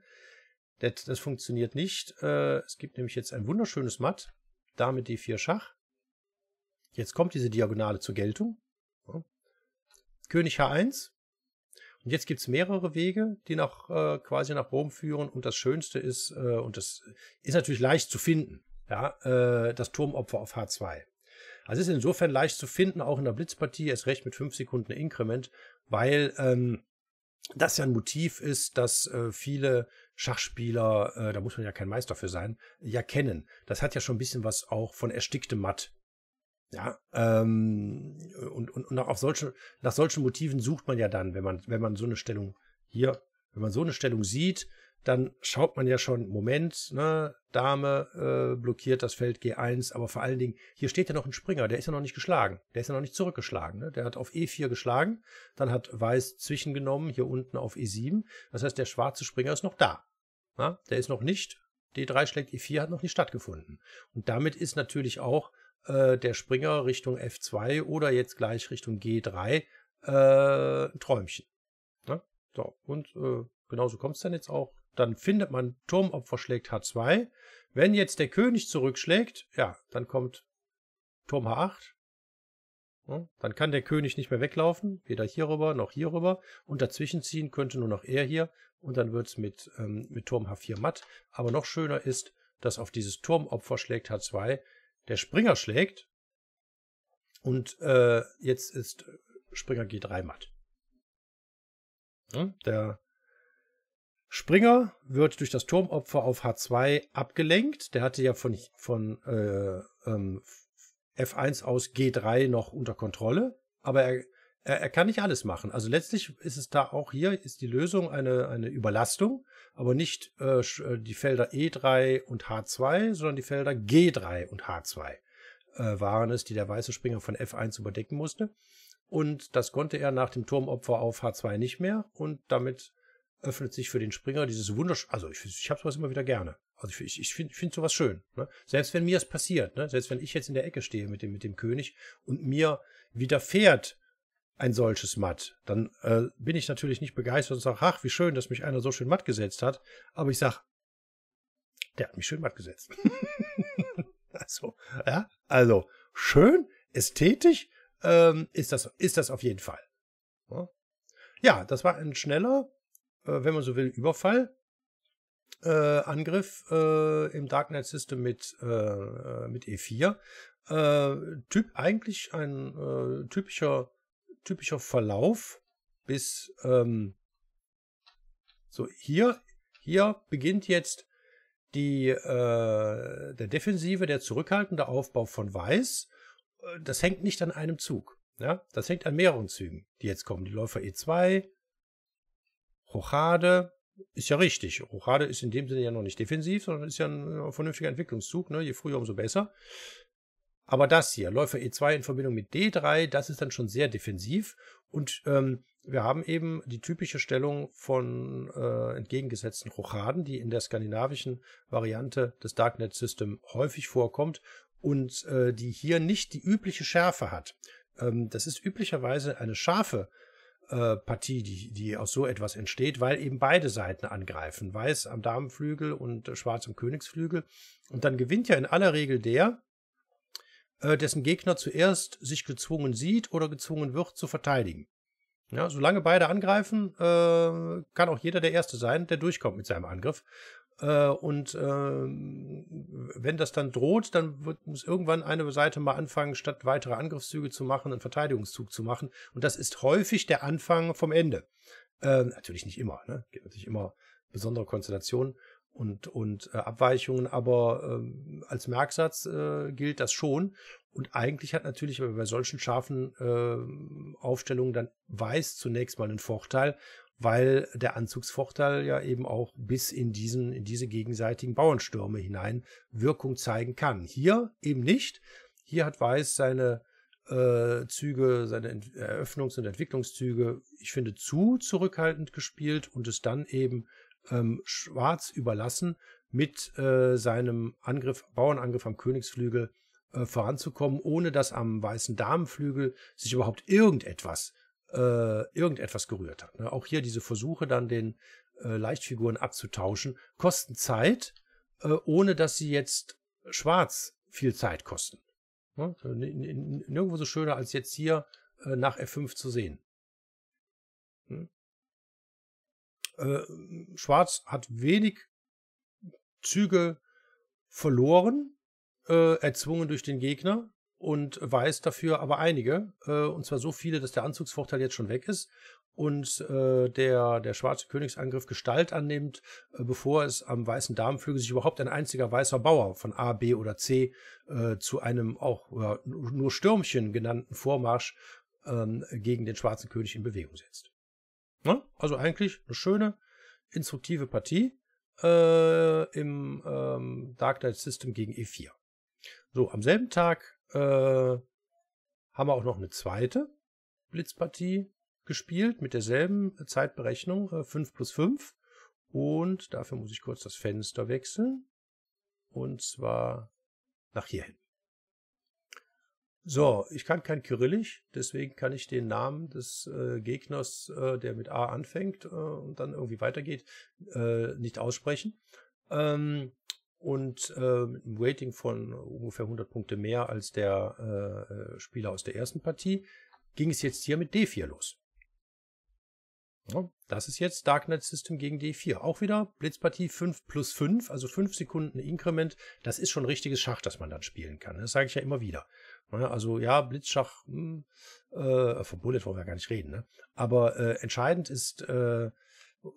das, das funktioniert nicht. Äh, es gibt nämlich jetzt ein wunderschönes Matt. Dame D4 Schach. Jetzt kommt diese Diagonale zur Geltung. Ja. König H1. Und jetzt gibt's mehrere Wege, die nach äh, quasi nach Rom führen. Und das Schönste ist, äh, und das ist natürlich leicht zu finden, ja, äh, das Turmopfer auf H2. Also ist insofern leicht zu finden, auch in der Blitzpartie, erst recht mit fünf Sekunden Inkrement, weil ähm, das ja ein Motiv ist, dass äh, viele Schachspieler, äh, da muss man ja kein Meister für sein, ja kennen. Das hat ja schon ein bisschen was auch von ersticktem Matt. Ja, ähm, und, und, und auch solche, nach solchen Motiven sucht man ja dann, wenn man, wenn man so eine Stellung hier, wenn man so eine Stellung sieht, dann schaut man ja schon, Moment, ne, Dame äh, blockiert das Feld G1, aber vor allen Dingen, hier steht ja noch ein Springer, der ist ja noch nicht geschlagen, der ist ja noch nicht zurückgeschlagen. Ne? Der hat auf E4 geschlagen, dann hat Weiß zwischengenommen, hier unten auf E7. Das heißt, der schwarze Springer ist noch da. Ne? Der ist noch nicht, D3 schlägt E4 hat noch nicht stattgefunden. Und damit ist natürlich auch äh, der Springer Richtung F2 oder jetzt gleich Richtung G3 äh, ein Träumchen. Ne? So, und äh, genauso kommt es dann jetzt auch dann findet man, Turmopfer schlägt H2. Wenn jetzt der König zurückschlägt, ja, dann kommt Turm H8. dann kann der König nicht mehr weglaufen, weder hierüber noch hierüber. Und dazwischen ziehen könnte nur noch er hier. Und dann wird's mit, ähm, mit Turm H4 matt. Aber noch schöner ist, dass auf dieses Turmopfer schlägt H2 der Springer schlägt. Und äh, jetzt ist Springer G3 matt. der Springer wird durch das Turmopfer auf H2 abgelenkt. Der hatte ja von, von äh, ähm, F1 aus G3 noch unter Kontrolle, aber er, er, er, kann nicht alles machen. Also letztlich ist es da auch hier, ist die Lösung eine, eine Überlastung, aber nicht äh, äh die Felder E3 und H2, sondern die Felder G3 und H2 äh, waren es, die der weiße Springer von F1 überdecken musste. Und das konnte er nach dem Turmopfer auf H2 nicht mehr und damit öffnet sich für den Springer dieses wunderschöne, also ich, ich habe sowas immer wieder gerne. Also ich, ich finde find sowas schön. Ne? Selbst wenn mir es passiert, ne? selbst wenn ich jetzt in der Ecke stehe mit dem, mit dem König und mir widerfährt ein solches Matt, dann äh, bin ich natürlich nicht begeistert und sage, ach, wie schön, dass mich einer so schön matt gesetzt hat. Aber ich sage, der hat mich schön matt gesetzt. also, ja, also schön, ästhetisch ähm, ist, das, ist das auf jeden Fall. Ne? Ja, das war ein schneller, äh, wenn man so will, Überfall, äh, Angriff äh, im Darknet System mit, äh, äh mit E4. Äh, typ eigentlich ein typischer, typischer Verlauf bis ähm, so hier, hier beginnt jetzt die, der defensive, der zurückhaltende Aufbau von Weiß. Das hängt nicht an einem Zug. Ja? Das hängt an mehreren Zügen, die jetzt kommen. Die Läufer E2, Rochade ist ja richtig. Rochade ist in dem Sinne ja noch nicht defensiv, sondern ist ja ein äh, vernünftiger Entwicklungszug. Ne? Je früher, umso besser. Aber das hier, Läufer E2 in Verbindung mit D3, das ist dann schon sehr defensiv. Und ähm, wir haben eben die typische Stellung von äh, entgegengesetzten Rochaden, die in der skandinavischen Variante des Darknet System häufig vorkommt und äh, die hier nicht die übliche Schärfe hat. Ähm, das ist üblicherweise eine scharfe äh, Partie, die, die aus so etwas entsteht, weil eben beide Seiten angreifen. Weiß am Damenflügel und äh, Schwarz am Königsflügel. Und dann gewinnt ja in aller Regel der, äh, dessen Gegner zuerst sich gezwungen sieht oder gezwungen wird zu verteidigen. Ja, solange beide angreifen, kann auch jeder der Erste sein, der durchkommt mit seinem Angriff. Äh, und ähm, wenn das dann droht, dann wird, muss irgendwann eine Seite mal anfangen, statt weitere Angriffszüge zu machen, einen Verteidigungszug zu machen. Und das ist häufig der Anfang vom Ende. Äh, natürlich nicht immer, ne? Gibt natürlich immer besondere Konstellationen und, und äh, Abweichungen, aber äh, als Merksatz äh, gilt das schon. Und eigentlich hat natürlich bei solchen scharfen ähm, Aufstellungen dann Weiß zunächst mal einen Vorteil weil der Anzugsvorteil ja eben auch bis in, diesen, in diese gegenseitigen Bauernstürme hinein Wirkung zeigen kann. Hier eben nicht. Hier hat Weiß seine äh, Züge, seine Ent Eröffnungs- und Entwicklungszüge, ich finde, zu zurückhaltend gespielt und es dann eben ähm, schwarz überlassen, mit äh, seinem Angriff, Bauernangriff am Königsflügel äh, voranzukommen, ohne dass am weißen Damenflügel sich überhaupt irgendetwas äh, irgendetwas gerührt hat. Ne? Auch hier diese Versuche, dann den äh, Leichtfiguren abzutauschen, kosten Zeit, äh, ohne dass sie jetzt schwarz viel Zeit kosten. Ne? Nirgendwo so schöner als jetzt hier äh, nach F5 zu sehen. Hm? Äh, schwarz hat wenig Züge verloren, erzwungen durch den Gegner und weiß dafür aber einige. Äh, und zwar so viele, dass der Anzugsvorteil jetzt schon weg ist und äh, der, der schwarze Königsangriff Gestalt annimmt, äh, bevor es am weißen Damenflügel sich überhaupt ein einziger weißer Bauer von A, B oder C äh, zu einem auch äh, nur Stürmchen genannten Vormarsch ähm, gegen den schwarzen König in Bewegung setzt. Ne? Also eigentlich eine schöne, instruktive Partie äh, im ähm, Dark Knight System gegen E4. So, am selben Tag äh, haben wir auch noch eine zweite Blitzpartie gespielt mit derselben Zeitberechnung, äh, 5 plus 5. Und dafür muss ich kurz das Fenster wechseln. Und zwar nach hier hin. So, ich kann kein Kyrillisch, deswegen kann ich den Namen des äh, Gegners, äh, der mit A anfängt äh, und dann irgendwie weitergeht, äh, nicht aussprechen. Ähm, und äh, mit einem Rating von ungefähr 100 Punkte mehr als der äh, äh, Spieler aus der ersten Partie, ging es jetzt hier mit D4 los. Ja, das ist jetzt Darknet System gegen D4. Auch wieder Blitzpartie 5 plus 5, also 5 Sekunden Inkrement. Das ist schon richtiges Schach, das man dann spielen kann. Ne? Das sage ich ja immer wieder. Ne? Also ja, Blitzschach, mh, hm, äh, von Bullet wollen wir gar nicht reden. Ne? Aber äh, entscheidend ist äh,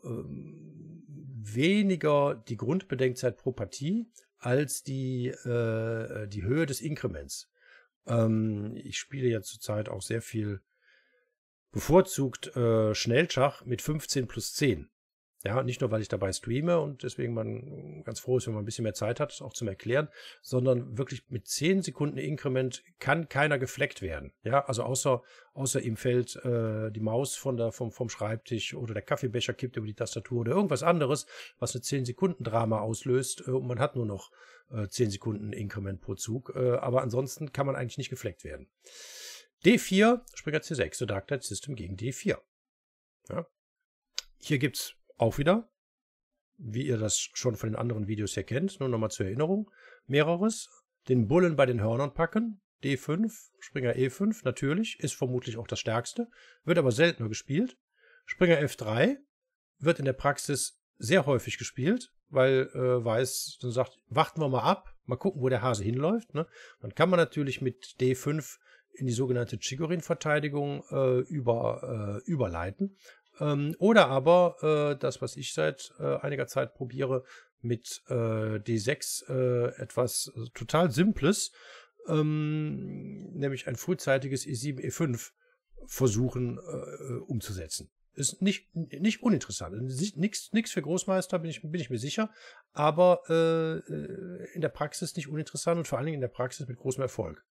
ähm, weniger die Grundbedenkzeit pro Partie als die, äh, die Höhe des Inkrements. Ähm, ich spiele ja zurzeit auch sehr viel bevorzugt äh, Schnellschach mit 15 plus 10. Ja, nicht nur, weil ich dabei streame und deswegen man ganz froh ist, wenn man ein bisschen mehr Zeit hat, auch zum Erklären, sondern wirklich mit 10 Sekunden Inkrement kann keiner gefleckt werden. Ja, also außer, außer ihm fällt äh, die Maus von der, vom, vom Schreibtisch oder der Kaffeebecher kippt über die Tastatur oder irgendwas anderes, was eine 10 Sekunden Drama auslöst äh, und man hat nur noch äh, 10 Sekunden Inkrement pro Zug. Äh, aber ansonsten kann man eigentlich nicht gefleckt werden. D4, Springer C6, The Dark Knight System gegen D4. Ja. Hier gibt es auch wieder, wie ihr das schon von den anderen Videos hier kennt, nur nochmal zur Erinnerung, mehreres, den Bullen bei den Hörnern packen, D5, Springer E5 natürlich, ist vermutlich auch das stärkste, wird aber seltener gespielt. Springer F3 wird in der Praxis sehr häufig gespielt, weil äh, Weiß dann sagt, warten wir mal ab, mal gucken, wo der Hase hinläuft. Ne? Dann kann man natürlich mit D5 in die sogenannte Chigorin-Verteidigung äh, über, äh, überleiten. Ähm, oder aber äh, das, was ich seit äh, einiger Zeit probiere, mit äh, D6 äh, etwas äh, total Simples, ähm, nämlich ein frühzeitiges E7, E5 versuchen umzusetzen. Ist nicht, nicht uninteressant. Nichts für Großmeister, bin ich, bin ich mir sicher, aber in der Praxis nicht uninteressant und vor allen Dingen in der Praxis mit großem Erfolg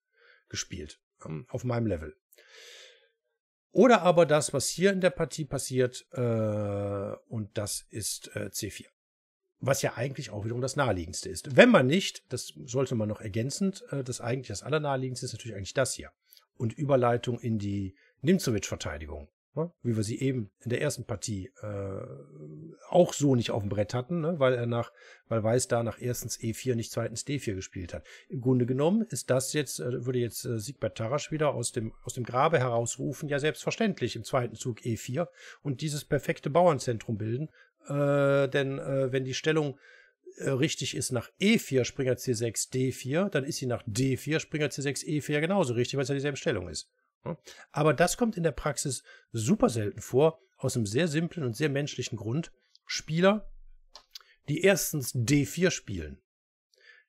gespielt, ähm, auf meinem Level. Oder aber das, was hier in der Partie passiert, äh, und das ist äh, C4. Was ja eigentlich auch wiederum das Naheliegendste ist. Wenn man nicht, das sollte man noch ergänzend, äh, das eigentlich das Allernaheliegendste ist natürlich eigentlich das hier. Und Überleitung in die Nimzowitsch-Verteidigung. Ne, wie wir sie eben in der ersten Partie äh, auch so nicht auf dem Brett hatten, ne? weil er nach, weil Weiß da nach erstens E4 nicht zweitens D4 gespielt hat. Im Grunde genommen ist das jetzt, äh, würde jetzt äh, Siegbert Tarasch wieder aus dem, aus dem Grabe herausrufen, ja selbstverständlich im zweiten Zug E4 und dieses perfekte Bauernzentrum bilden, äh, denn äh, wenn die Stellung äh, richtig ist nach E4 Springer C6 D4, dann ist sie nach D4 Springer C6 E4 genauso richtig, weil es ja dieselbe Stellung ist. Ne? Aber das kommt in der Praxis super selten vor, aus einem sehr simplen und sehr menschlichen Grund. Spieler, die erstens D4 spielen,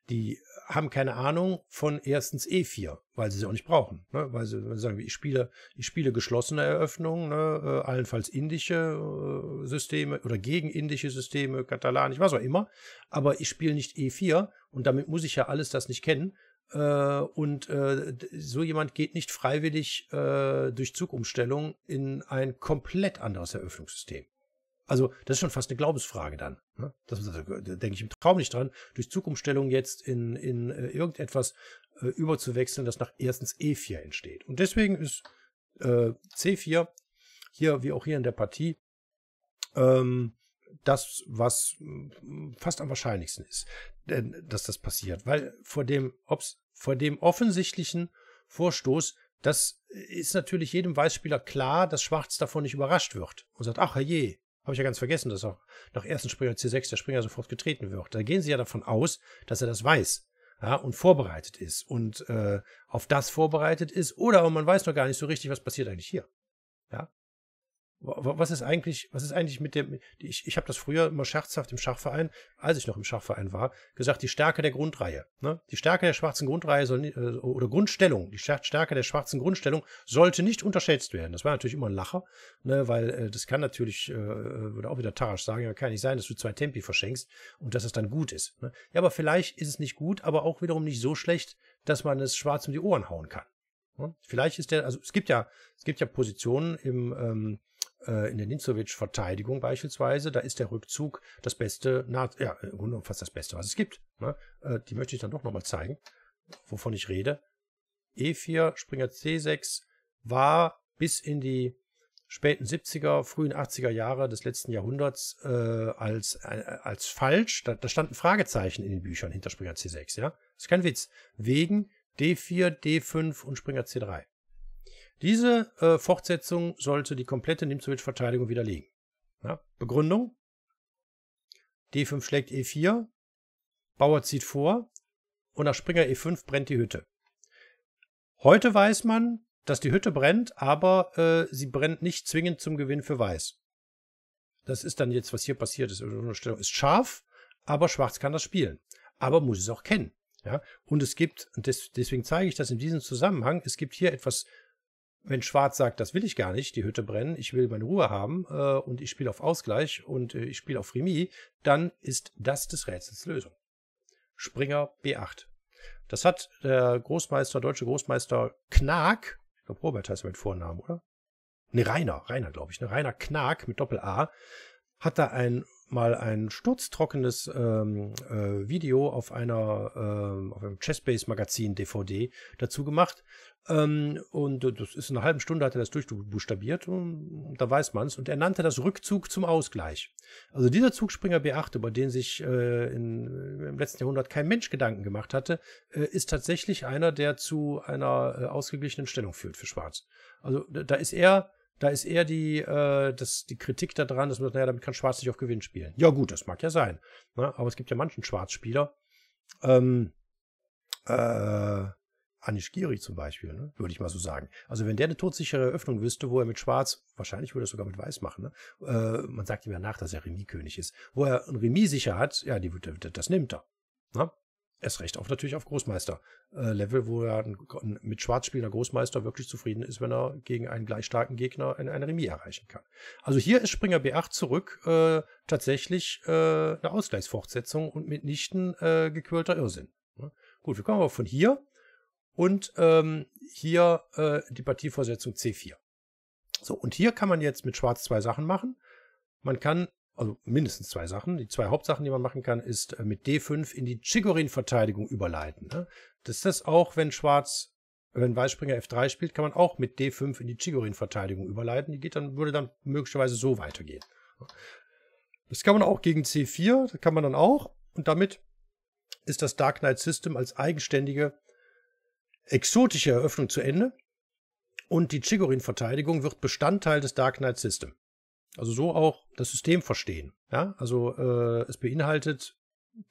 die haben keine Ahnung von erstens E4, weil sie sie auch nicht brauchen. Ne? Weil sie sagen, ich spiele, ich spiele geschlossene Eröffnungen, ne? Äh, allenfalls indische äh, Systeme oder gegen indische Systeme, katalanisch, was auch immer. Aber ich spiele nicht E4 und damit muss ich ja alles das nicht kennen. Äh, und äh, so jemand geht nicht freiwillig äh, durch Zugumstellung in ein komplett anderes Eröffnungssystem. Also das ist schon fast eine Glaubensfrage dann. Ne? Das, das, da denke ich im Traum nicht dran, durch Zugumstellung jetzt in, in äh, irgendetwas äh, überzuwechseln, das nach erstens E4 entsteht. Und deswegen ist äh, C4 hier, wie auch hier in der Partie, ähm, das, was hm, fast am wahrscheinlichsten ist, dass das passiert. Weil vor dem, ob's, vor dem offensichtlichen Vorstoß, das ist natürlich jedem Weißspieler klar, dass Schwarz davon nicht überrascht wird und sagt, ach herrje, habe ich ja ganz vergessen, dass auch nach ersten Springer C6 der Springer sofort getreten wird. Da gehen sie ja davon aus, dass er das weiß ja, und vorbereitet ist und äh, auf das vorbereitet ist oder man weiß noch gar nicht so richtig, was passiert eigentlich hier. Ja, was ist eigentlich, was ist eigentlich mit dem, ich, ich habe das früher immer scherzhaft im Schachverein, als ich noch im Schachverein war, gesagt, die Stärke der Grundreihe. Ne? Die Stärke der schwarzen Grundreihe soll, äh, oder Grundstellung, die Stärke der schwarzen Grundstellung sollte nicht unterschätzt werden. Das war natürlich immer ein Lacher, ne? weil äh, das kann natürlich, äh, würde auch wieder Tarasch sagen, ja, kann nicht sein, dass du zwei Tempi verschenkst und dass es dann gut ist. Ne? Ja, aber vielleicht ist es nicht gut, aber auch wiederum nicht so schlecht, dass man es schwarz um die Ohren hauen kann. Ne? Vielleicht ist der, also es gibt ja, es gibt ja Positionen im, ähm, äh, in der Ninzovic-Verteidigung beispielsweise, da ist der Rückzug das Beste, na, ja, äh, im Grunde fast das Beste, was es gibt. Ne? Äh, die möchte ich dann doch nochmal zeigen, wovon ich rede. E4, Springer C6 war bis in die späten 70er, frühen 80er Jahre des letzten Jahrhunderts äh, als, äh, als falsch. Da, da stand ein Fragezeichen in den Büchern hinter Springer C6, ja. Das ist kein Witz. Wegen D4, D5 und Springer C3. Diese äh, Fortsetzung sollte die komplette Nimzowitsch-Verteidigung widerlegen. Ja, Begründung. D5 schlägt E4, Bauer zieht vor und nach Springer E5 brennt die Hütte. Heute weiß man, dass die Hütte brennt, aber äh, sie brennt nicht zwingend zum Gewinn für Weiß. Das ist dann jetzt, was hier passiert ist. Also ist scharf, aber Schwarz kann das spielen. Aber muss es auch kennen. Ja? Und es gibt, und deswegen zeige ich das in diesem Zusammenhang, es gibt hier etwas wenn Schwarz sagt, das will ich gar nicht, die Hütte brennen, ich will meine Ruhe haben äh, und ich spiele auf Ausgleich und äh, ich spiele auf Remis, dann ist das des Rätsels Lösung. Springer B8. Das hat der Großmeister, deutsche Großmeister Knag, ich glaube Robert heißt er mit Vornamen, oder? Ne, Rainer, Rainer glaube ich, ne? Rainer Knag mit Doppel-A, hat da ein mal ein sturztrockenes ähm, äh, Video auf einer ähm, auf einem Chessbase Magazin DVD dazu gemacht. Ähm, und das ist in einer halben Stunde hat er das durchbuchstabiert und, da weiß man es. Und er nannte das Rückzug zum Ausgleich. Also dieser Zugspringer B8, über den sich äh, in, äh, im letzten Jahrhundert kein Mensch Gedanken gemacht hatte, äh, ist tatsächlich einer, der zu einer äh, ausgeglichenen Stellung führt für Schwarz. Also da ist er da ist eher die, äh, das, die Kritik daran, dass man sagt, naja, damit kann Schwarz nicht auf Gewinn spielen. Ja, gut, das mag ja sein. Ne? Aber es gibt ja manchen Schwarzspieler, ähm, äh, Anish Giri zum Beispiel, ne? würde ich mal so sagen. Also wenn der eine todsichere Eröffnung wüsste, wo er mit Schwarz, wahrscheinlich würde er sogar mit Weiß machen, ne? äh, man sagt ihm ja nach, dass er Remi-König ist, wo er ein Remi sicher hat, ja, die, das nimmt er. Ne? Erst recht auch natürlich auf Großmeister-Level, äh, wo er ein, mit spielender Großmeister wirklich zufrieden ist, wenn er gegen einen gleich starken Gegner eine, eine Remis erreichen kann. Also hier ist Springer B8 zurück äh, tatsächlich äh, eine Ausgleichsfortsetzung und mitnichten äh, gequälter Irrsinn. Ja. Ne? Gut, wir kommen aber von hier und ähm, hier äh, die Partievorsetzung C4. So, und hier kann man jetzt mit Schwarz zwei Sachen machen. Man kann also mindestens zwei Sachen. Die zwei Hauptsachen, die man machen kann, ist äh, mit D5 in die Chigorin-Verteidigung überleiten. Ne? Das ist das auch, wenn Schwarz, wenn Weißspringer F3 spielt, kann man auch mit D5 in die Chigorin-Verteidigung überleiten. Die geht dann, würde dann möglicherweise so weitergehen. Ne? Das kann man auch gegen C4, das kann man dann auch. Und damit ist das Dark Knight System als eigenständige exotische Eröffnung zu Ende. Und die Chigorin-Verteidigung wird Bestandteil des Dark Knight System. Also so auch das System verstehen. Ja? Also äh, es beinhaltet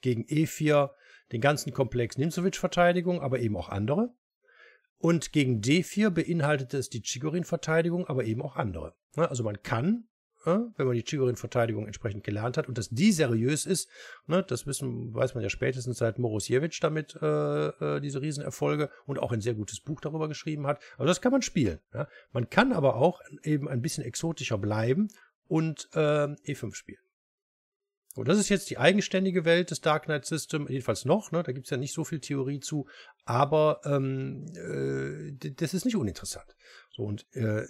gegen E4 den ganzen Komplex Nimzowitsch-Verteidigung, aber eben auch andere. Und gegen D4 beinhaltet es die Chigorin-Verteidigung, aber eben auch andere. Ja? Ne? Also man kann ne, wenn man die Chigorin-Verteidigung entsprechend gelernt hat und dass die seriös ist, ne, das wissen, weiß man ja spätestens seit Morosiewicz damit äh, äh, diese Riesenerfolge und auch ein sehr gutes Buch darüber geschrieben hat. Also das kann man spielen. Ja. Man kann aber auch eben ein bisschen exotischer bleiben und äh, E5 spielen. Und das ist jetzt die eigenständige Welt des Dark Knight System, jedenfalls noch, ne? da gibt's ja nicht so viel Theorie zu, aber ähm, äh, das ist nicht uninteressant. So, und äh,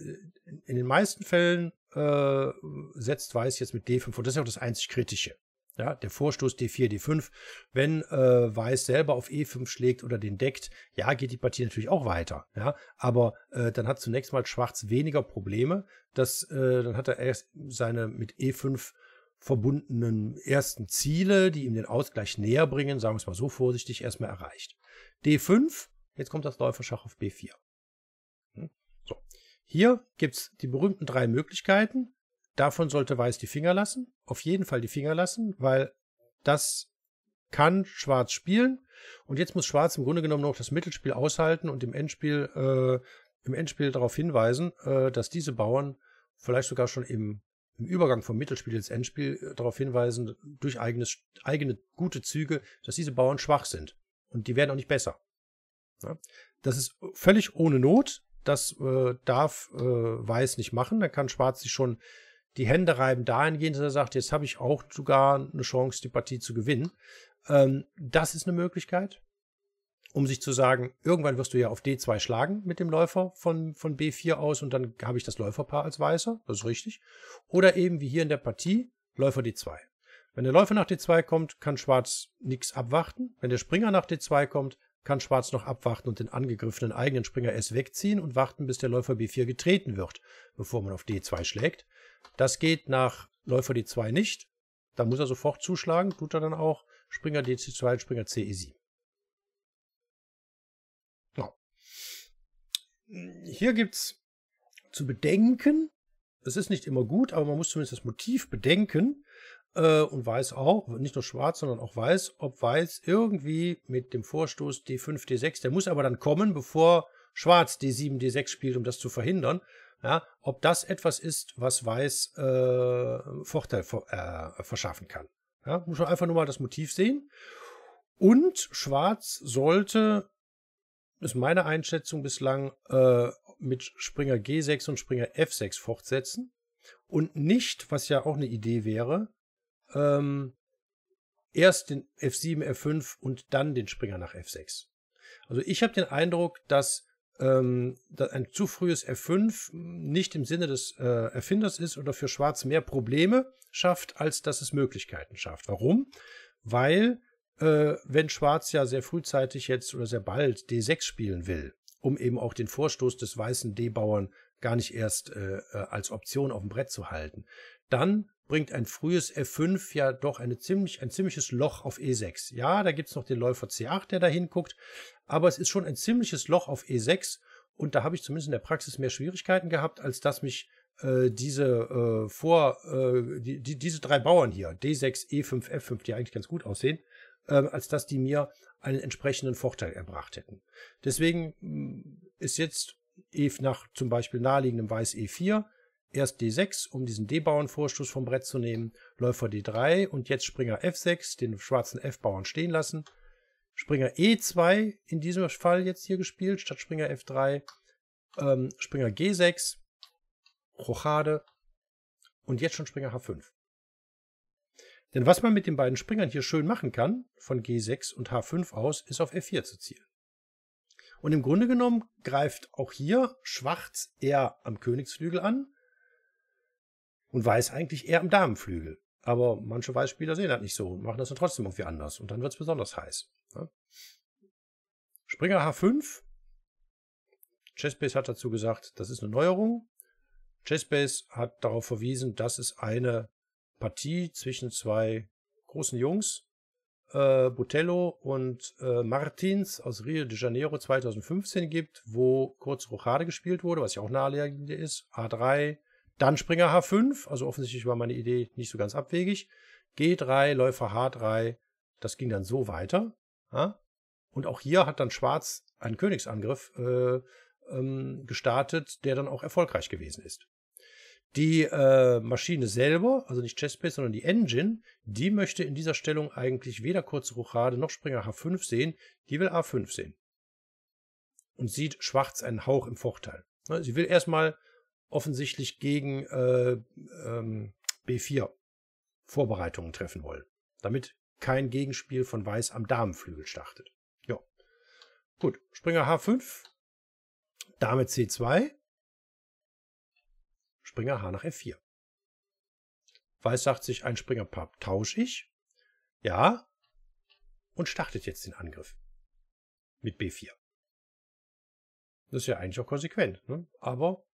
in den meisten Fällen äh, setzt Weiß jetzt mit D5 und das ist ja auch das einzig Kritische. Ja, der Vorstoß D4, D5. Wenn äh, Weiß selber auf E5 schlägt oder den deckt, ja, geht die Partie natürlich auch weiter. Ja, aber äh, dann hat zunächst mal Schwarz weniger Probleme. Das, äh, dann hat er erst seine mit E5 verbundenen ersten Ziele, die ihm den Ausgleich näher bringen, sagen wir es mal so vorsichtig, erstmal erreicht. D5, jetzt kommt das Läuferschach auf B4. Hm? So. Hier gibt's die berühmten drei Möglichkeiten. Davon sollte Weiß die Finger lassen, auf jeden Fall die Finger lassen, weil das kann Schwarz spielen. Und jetzt muss Schwarz im Grunde genommen noch das Mittelspiel aushalten und im Endspiel, äh, im Endspiel darauf hinweisen, äh, dass diese Bauern vielleicht sogar schon im, im Übergang vom Mittelspiel ins Endspiel äh, darauf hinweisen, durch eigenes, eigene gute Züge, dass diese Bauern schwach sind. Und die werden auch nicht besser. Ja? Das ist völlig ohne Not. Das äh, darf äh, Weiß nicht machen. Da kann Schwarz sich schon die Hände reiben dahingehend, dass er sagt, jetzt habe ich auch sogar eine Chance, die Partie zu gewinnen. Ähm, das ist eine Möglichkeit, um sich zu sagen, irgendwann wirst du ja auf D2 schlagen mit dem Läufer von, von B4 aus und dann habe ich das Läuferpaar als Weißer, das ist richtig. Oder eben wie hier in der Partie, Läufer D2. Wenn der Läufer nach D2 kommt, kann Schwarz nichts abwarten. Wenn der Springer nach D2 kommt, kann Schwarz noch abwarten und den angegriffenen eigenen Springer S wegziehen und warten, bis der Läufer B4 getreten wird, bevor man auf D2 schlägt. Das geht nach Läufer D2 nicht. Da muss er sofort zuschlagen, tut er dann auch. Springer DC2 Springer ce 7 Ja. Hier es zu bedenken, es ist nicht immer gut, aber man muss zumindest das Motiv bedenken äh, und weiß auch, nicht nur schwarz, sondern auch weiß, ob weiß irgendwie mit dem Vorstoß D5, D6, der muss aber dann kommen, bevor schwarz D7, D6 spielt, um das zu verhindern. Ja, ob das etwas ist, was Weiß äh, Vorteil äh, verschaffen kann. Ja, muss man einfach nur mal das Motiv sehen. Und Schwarz sollte, ist meine Einschätzung bislang, äh, mit Springer G6 und Springer F6 fortsetzen. Und nicht, was ja auch eine Idee wäre, ähm, erst den F7, F5 und dann den Springer nach F6. Also ich habe den Eindruck, dass ähm, ein zu frühes F5 nicht im Sinne des äh, Erfinders ist oder für Schwarz mehr Probleme schafft, als dass es Möglichkeiten schafft. Warum? Weil, äh, wenn Schwarz ja sehr frühzeitig jetzt oder sehr bald D6 spielen will, um eben auch den Vorstoß des weißen D-Bauern gar nicht erst äh, äh als Option auf dem Brett zu halten, dann bringt ein frühes F5 ja doch eine ziemlich, ein ziemliches Loch auf E6. Ja, da gibt's noch den Läufer C8, der da hinguckt, aber es ist schon ein ziemliches Loch auf E6 und da habe ich zumindest in der Praxis mehr Schwierigkeiten gehabt, als dass mich äh, diese äh, vor äh, die, die, diese drei Bauern hier D6 E5 F5 die eigentlich ganz gut aussehen ähm, als dass die mir einen entsprechenden Vorteil erbracht hätten. Deswegen hm, ist jetzt E nach zum Beispiel naheliegendem Weiß E4 Erst D6, um diesen D-Bauern-Vorstoß vom Brett zu nehmen, Läufer D3 und jetzt Springer F6, den schwarzen F-Bauern stehen lassen. Springer E2 in diesem Fall jetzt hier gespielt, statt Springer F3. Ähm, Springer G6, Rochade und jetzt schon Springer H5. Denn was man mit den beiden Springern hier schön machen kann, von G6 und H5 aus, ist auf F4 zu zielen. Und im Grunde genommen greift auch hier Schwarz eher am Königsflügel an und weiß eigentlich eher am Damenflügel. Aber manche Weißspieler sehen das nicht so und machen das dann trotzdem irgendwie anders. Und dann wird es besonders heiß. Ja? Ne? Springer H5. Chessbase hat dazu gesagt, das ist eine Neuerung. Chessbase hat darauf verwiesen, dass es eine Partie zwischen zwei großen Jungs, äh, Botello und äh, Martins aus Rio de Janeiro 2015 gibt, wo kurz Rochade gespielt wurde, was ja auch naheliegend ist. A3, dann Springer H5, also offensichtlich war meine Idee nicht so ganz abwegig. G3, Läufer H3, das ging dann so weiter. Ja? Und auch hier hat dann Schwarz einen Königsangriff äh, ähm, gestartet, der dann auch erfolgreich gewesen ist. Die äh, Maschine selber, also nicht Chesspace, sondern die Engine, die möchte in dieser Stellung eigentlich weder kurze Ruchade noch Springer H5 sehen, die will A5 sehen. Und sieht Schwarz einen Hauch im Vorteil. Ne, sie will erstmal offensichtlich gegen äh, ähm, B4 Vorbereitungen treffen wollen, damit kein Gegenspiel von Weiß am Damenflügel startet. Ja. Gut, Springer H5, Dame C2, Springer H nach F4. Weiß sagt sich, ein Springerpaar tausche ich. Ja. Und startet jetzt den Angriff. Mit B4. Das ist ja eigentlich auch konsequent, ne? aber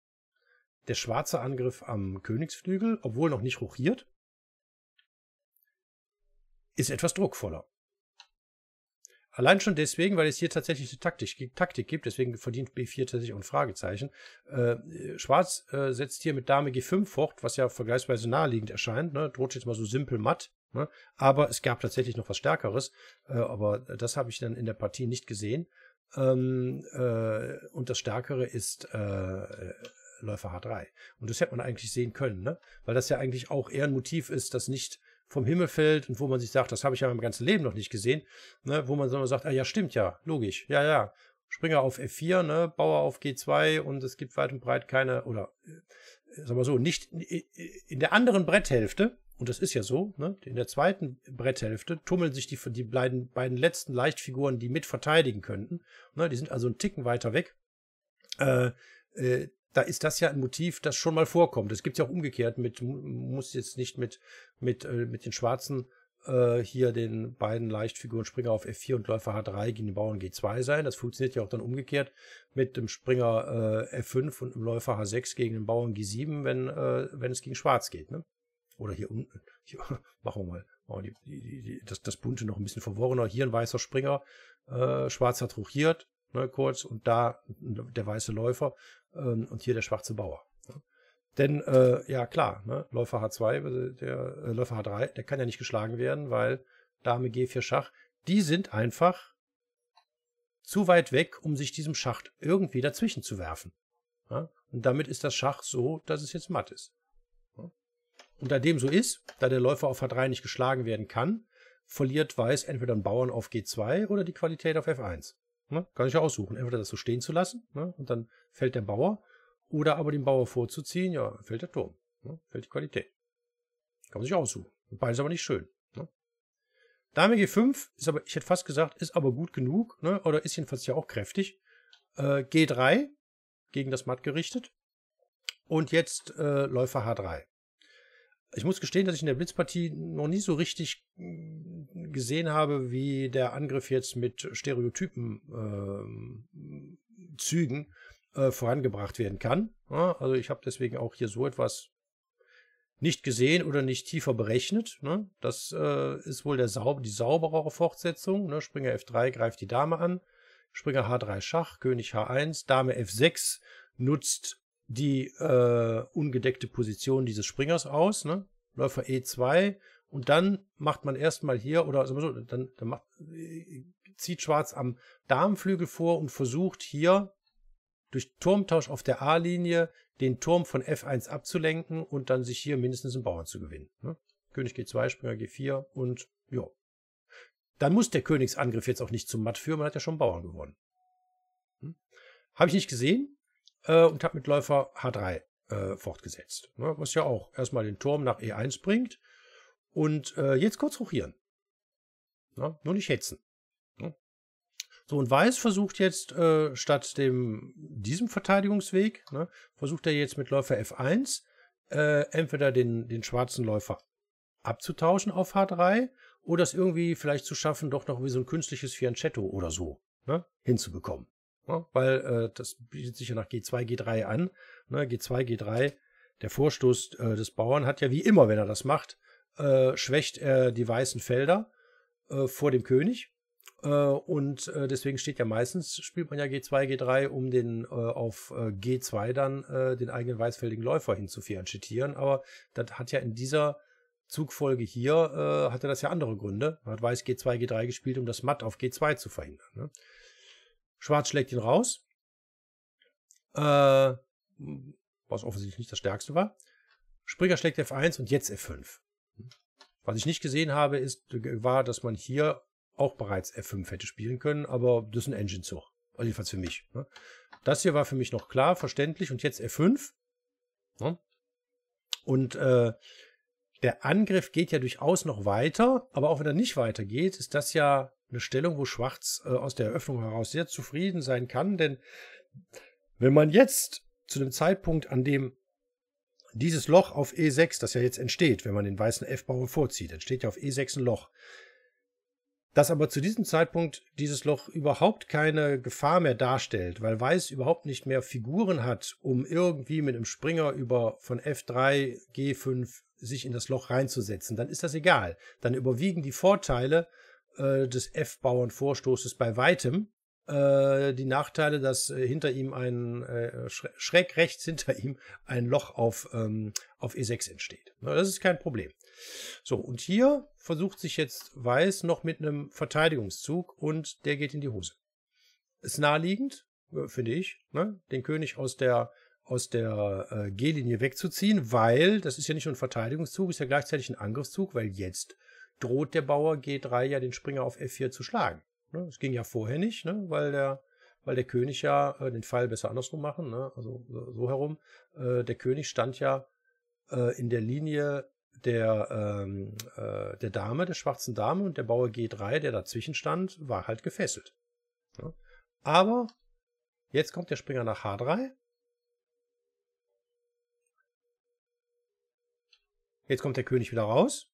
der schwarze Angriff am Königsflügel, obwohl noch nicht rochiert, ist etwas druckvoller. Allein schon deswegen, weil es hier tatsächlich eine Taktik, Taktik gibt, deswegen verdient B4 tatsächlich ein Fragezeichen. Äh, Schwarz äh, setzt hier mit Dame G5 fort, was ja vergleichsweise naheliegend erscheint, ne? droht jetzt mal so simpel matt. Ne? Aber es gab tatsächlich noch was Stärkeres, äh, aber das habe ich dann in der Partie nicht gesehen. Ähm, äh, und das Stärkere ist äh, Läufer H3. Und das hätte man eigentlich sehen können, ne? Weil das ja eigentlich auch eher ein Motiv ist, das nicht vom Himmel fällt und wo man sich sagt, das habe ich ja mein ganzes Leben noch nicht gesehen, ne? Wo man so sagt, ah ja, stimmt ja, logisch, ja, ja. Springer auf F4, ne? Bauer auf G2 und es gibt weit und breit keine, oder äh, sagen wir so, nicht in der anderen Bretthälfte, und das ist ja so, ne? in der zweiten Bretthälfte tummeln sich die, die beiden, beiden letzten Leichtfiguren, die mit verteidigen könnten. Ne? Die sind also einen Ticken weiter weg. Äh, äh, da ist das ja ein Motiv, das schon mal vorkommt. Es gibt ja auch umgekehrt mit, muss jetzt nicht mit, mit, äh, mit den Schwarzen äh, hier den beiden Leichtfiguren Springer auf F4 und Läufer H3 gegen den Bauern G2 sein. Das funktioniert ja auch dann umgekehrt mit dem Springer äh, F5 und dem Läufer H6 gegen den Bauern G7, wenn, äh, wenn es gegen Schwarz geht. Ne? Oder hier unten, hier, machen wir mal Machen oh, wir die, die, die, das, das Bunte noch ein bisschen verworrener. Hier ein weißer Springer, äh, Schwarz hat ruchiert, ne, kurz, und da der weiße Läufer ähm, und hier der schwarze Bauer. Ne? Denn, äh, ja klar, ne, Läufer H2, äh, der äh, Läufer H3, der kann ja nicht geschlagen werden, weil Dame G4 Schach, die sind einfach zu weit weg, um sich diesem Schacht irgendwie dazwischen zu werfen. Ja? Und damit ist das Schach so, dass es jetzt matt ist. Und da dem so ist, da der Läufer auf H3 nicht geschlagen werden kann, verliert Weiß entweder einen Bauern auf G2 oder die Qualität auf F1. Ne? Kann ich ja aussuchen. Entweder das so stehen zu lassen ne? und dann fällt der Bauer oder aber den Bauer vorzuziehen, ja, fällt der Turm, ne? fällt die Qualität. Kann man sich aussuchen. beides aber nicht schön. Ne? Dame G5 ist aber, ich hätte fast gesagt, ist aber gut genug ne? oder ist jedenfalls ja auch kräftig. Äh, G3 gegen das Matt gerichtet und jetzt äh, Läufer H3. Ich muss gestehen, dass ich in der Blitzpartie noch nie so richtig mm, gesehen habe, wie der Angriff jetzt mit stereotypen äh, Zügen äh, vorangebracht werden kann. Ja, also ich habe deswegen auch hier so etwas nicht gesehen oder nicht tiefer berechnet. Ne? Das äh, ist wohl der saub die sauberere Fortsetzung. Ne? Springer F3 greift die Dame an, Springer H3 Schach, König H1, Dame F6 nutzt die äh, ungedeckte Position dieses Springers aus, ne? Läufer E2 und dann macht man erstmal hier oder so, dann, dann macht, äh, zieht Schwarz am Darmflügel vor und versucht hier durch Turmtausch auf der A-Linie den Turm von F1 abzulenken und dann sich hier mindestens einen Bauern zu gewinnen. Ne? König G2, Springer G4 und ja. Dann muss der Königsangriff jetzt auch nicht zum Matt führen, man hat ja schon Bauern gewonnen. Hm? Habe ich nicht gesehen, äh, und habe mit Läufer H3 äh, fortgesetzt. Ne? Was ja auch erstmal den Turm nach E1 bringt und äh, jetzt kurz rochieren. Ne? Nur nicht hetzen. Ne? So, und Weiß versucht jetzt äh, statt dem, diesem Verteidigungsweg, ne, versucht er jetzt mit Läufer F1 äh, entweder den, den schwarzen Läufer abzutauschen auf H3 oder es irgendwie vielleicht zu schaffen, doch noch wie so ein künstliches Fianchetto oder so ne, hinzubekommen. Ja, ne? weil äh, das bietet sich ja nach G2, G3 an. Ne, G2, G3, der Vorstoß äh, des Bauern hat ja wie immer, wenn er das macht, äh, schwächt er die weißen Felder äh, vor dem König. Äh, und äh, deswegen steht ja meistens, spielt man ja G2, G3, um den auf G2 dann den eigenen weißfeldigen Läufer hinzufianchetieren. Aber das hat ja in dieser Zugfolge hier, hatte das ja andere Gründe. Man hat Weiß G2, G3 gespielt, um das Matt auf G2 zu verhindern. Ne? Schwarz schlägt ihn raus. Äh, was offensichtlich nicht das stärkste war. Springer schlägt F1 und jetzt F5. Was ich nicht gesehen habe, ist, war, dass man hier auch bereits F5 hätte spielen können, aber das ist ein Engine-Zug. Also jedenfalls für mich. Ne? Das hier war für mich noch klar, verständlich und jetzt F5. Ne? Und äh, der Angriff geht ja durchaus noch weiter, aber auch wenn er nicht weitergeht, ist das ja eine Stellung, wo Schwarz äh, aus der Eröffnung heraus sehr zufrieden sein kann, denn wenn man jetzt zu dem Zeitpunkt, an dem dieses Loch auf E6, das ja jetzt entsteht, wenn man den weißen F-Bauer vorzieht, entsteht ja auf E6 ein Loch, dass aber zu diesem Zeitpunkt dieses Loch überhaupt keine Gefahr mehr darstellt, weil Weiß überhaupt nicht mehr Figuren hat, um irgendwie mit einem Springer über von F3, G5 sich in das Loch reinzusetzen, dann ist das egal. Dann überwiegen die Vorteile äh, des F-Bauern-Vorstoßes bei weitem. Äh, die Nachteile, dass äh, hinter ihm ein, schräg rechts hinter ihm ein Loch auf, ähm, auf E6 entsteht. das ist kein Problem. So, und hier versucht sich jetzt Weiß noch mit einem Verteidigungszug und der geht in die Hose. Ist naheliegend, finde ich, ne? den König aus der aus der G-Linie wegzuziehen, weil das ist ja nicht nur ein Verteidigungszug, ist ja gleichzeitig ein Angriffszug, weil jetzt droht der Bauer G3 ja den Springer auf F4 zu schlagen. Ne? Das ging ja vorher nicht, ne, weil der weil der König ja äh, den Pfeil besser andersrum machen, ne, also so, herum. Äh, der König stand ja äh, in der Linie der, ähm, der Dame, der schwarzen Dame und der Bauer G3, der dazwischen stand, war halt gefesselt. Ne. Aber jetzt kommt der Springer nach H3. Jetzt kommt der König wieder raus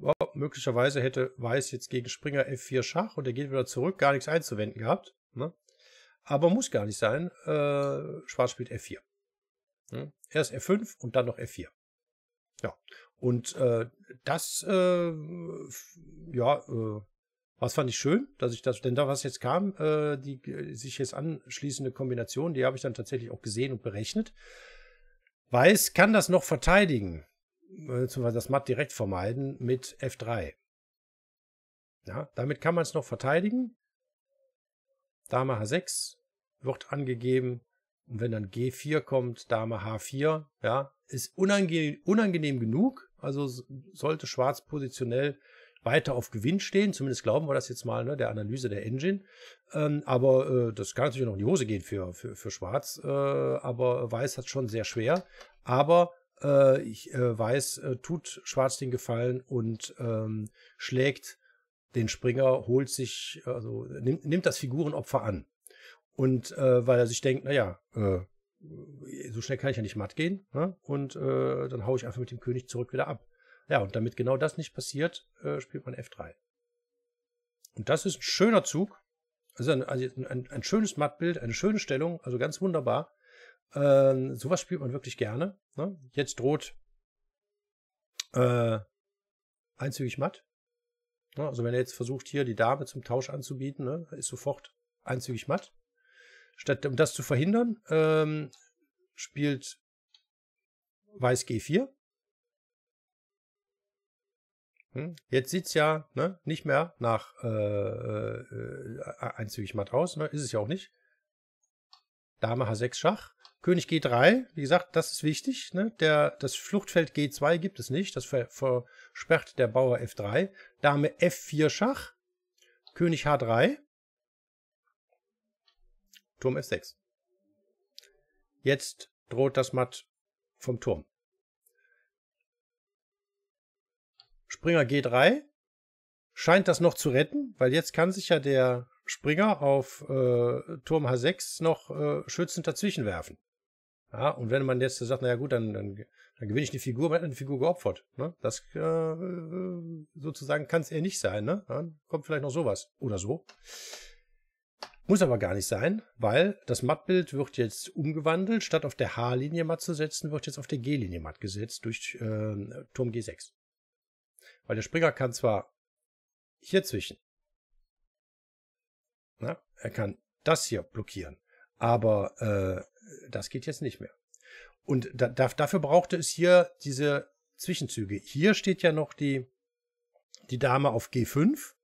oh, möglicherweise hätte Weiß jetzt gegen Springer F4 Schach und er geht wieder zurück, gar nichts einzuwenden gehabt. Ne? Aber muss gar nicht sein. Äh, Schwarz spielt F4. Ne? Erst F5 und dann noch F4. Ja, und äh, das, äh, ja, äh, was fand ich schön, dass ich das, denn da was jetzt kam, äh, die sich jetzt anschließende Kombination, die habe ich dann tatsächlich auch gesehen und berechnet. Weiß kann das noch verteidigen beziehungsweise das Matt direkt vermeiden mit F3. Ja, damit kann man es noch verteidigen. Dame H6 wird angegeben. Und wenn dann G4 kommt, Dame H4, ja, ist unangenehm, unangenehm genug. Also sollte Schwarz positionell weiter auf Gewinn stehen. Zumindest glauben wir das jetzt mal, ne, der Analyse der Engine. Ähm, aber äh, das kann natürlich noch in die Hose gehen für, für, für Schwarz. Äh, aber Weiß hat schon sehr schwer. Aber äh, ich äh, weiß, äh, tut Schwarz den Gefallen und ähm, schlägt den Springer, holt sich, äh, also nimmt, nimmt das Figurenopfer an. Und äh, weil er sich denkt, naja, äh, so schnell kann ich ja nicht matt gehen. Ne? Und äh, dann haue ich einfach mit dem König zurück wieder ab. Ja, und damit genau das nicht passiert, spielt man F3. Und das ist ein schöner Zug. Also, also, ein, ein, ein schönes Mattbild, eine schöne Stellung, also ganz wunderbar. Ähm, sowas spielt man wirklich gerne. Ne? Jetzt droht äh, einzügig matt. Ne? Also wenn er jetzt versucht, hier die Dame zum Tausch anzubieten, ne? ist sofort einzügig matt. Statt um das zu verhindern, ähm, spielt Weiß G4. Hm? Jetzt sieht es ja ne, nicht mehr nach äh, äh, äh einzügig matt aus, ne? ist es ja auch nicht. Dame H6 Schach. König G3, wie gesagt, das ist wichtig. Ne? Der, das Fluchtfeld G2 gibt es nicht. Das versperrt der Bauer F3. Dame F4 Schach. König H3. Turm F6. Jetzt droht das Matt vom Turm. Springer G3. Scheint das noch zu retten, weil jetzt kann sich ja der Springer auf äh, Turm H6 noch äh, schützend dazwischen werfen. Ja, und wenn man jetzt sagt, naja gut, dann, dann, dann gewinne ich eine Figur, man hat eine Figur geopfert. Ne? Das äh, äh sozusagen kann es eher nicht sein. Ne? Dann kommt vielleicht noch sowas oder so. Muss aber gar nicht sein, weil das Mattbild wird jetzt umgewandelt. Statt auf der H-Linie matt zu setzen, wird jetzt auf der G-Linie matt gesetzt durch äh, Turm G6. Weil der Springer kann zwar hier zwischen, na, ne? er kann das hier blockieren, aber äh, das geht jetzt nicht mehr. Und da, dafür brauchte es hier diese Zwischenzüge. Hier steht ja noch die, die Dame auf G5.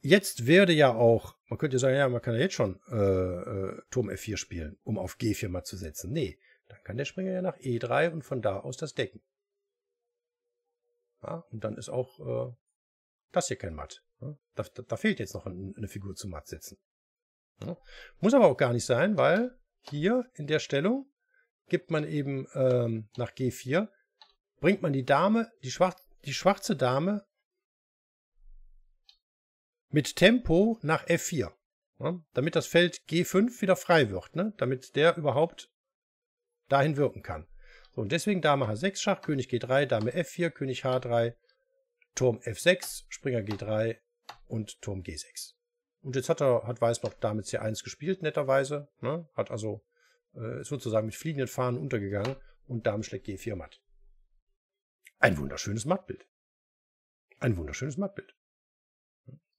Jetzt werde ja auch, man könnte sagen, ja, man kann ja jetzt schon äh, äh, Turm F4 spielen, um auf G4 mal zu setzen. Nee, dann kann der Springer ja nach E3 und von da aus das decken. Ja, und dann ist auch äh, das hier kein Matt. Ja, ne? da, da, fehlt jetzt noch eine Figur zum Matt setzen. Ja. Ne? Muss aber auch gar nicht sein, weil hier in der Stellung gibt man eben ähm, nach G4, bringt man die Dame, die, schwarz, die schwarze Dame mit Tempo nach F4. Ja, ne? damit das Feld G5 wieder frei wird, ne? damit der überhaupt dahin wirken kann. So, und deswegen Dame H6, Schach, König G3, Dame F4, König H3, Turm F6, Springer G3 und Turm G6. Und jetzt hat er, hat Weißbach damit C1 gespielt, netterweise. Ne? Hat also äh, sozusagen mit fliegenden Fahnen untergegangen und Dame schlägt G4 matt. Ein wunderschönes Mattbild. Ein wunderschönes Mattbild.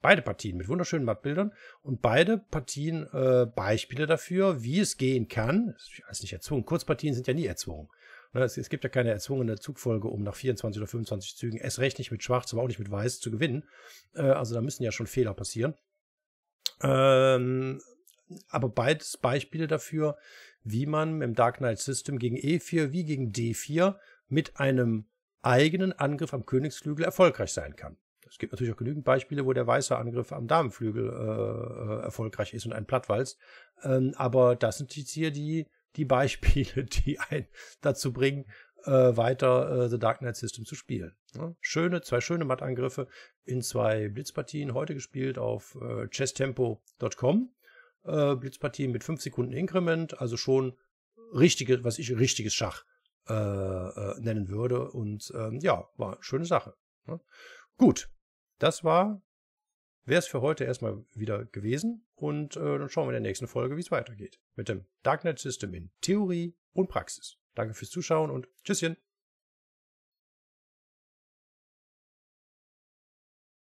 Beide Partien mit wunderschönen Mattbildern und beide Partien äh, Beispiele dafür, wie es gehen kann. Das ist alles nicht erzwungen. Kurzpartien sind ja nie erzwungen. Ne, es, gibt ja keine erzwungene Zugfolge, um nach 24 oder 25 Zügen es recht nicht mit Schwarz, aber auch nicht mit Weiß zu gewinnen. Äh, also da müssen ja schon Fehler passieren. Ähm, aber beides Beispiele dafür, wie man im Dark Knight System gegen E4 wie gegen D4 mit einem eigenen Angriff am Königsflügel erfolgreich sein kann. Es gibt natürlich auch genügend Beispiele, wo der weiße Angriff am Damenflügel äh, äh erfolgreich ist und ein Plattwalz. Ähm, aber das sind jetzt hier die, die Beispiele, die einen dazu bringen, äh, weiter äh, The Dark Knight System zu spielen. Ne? Schöne, zwei schöne Mattangriffe in zwei Blitzpartien, heute gespielt auf äh, chesstempo.com. Äh, Blitzpartien mit 5 Sekunden Increment, also schon richtige, was ich richtiges Schach äh, äh, nennen würde. Und ähm, ja, war eine schöne Sache. Ne? Gut, das war, wäre es für heute erstmal wieder gewesen. Und äh, dann schauen wir in der nächsten Folge, wie es weitergeht. Mit dem Darknet System in Theorie und Praxis. Danke fürs Zuschauen und Tschüsschen.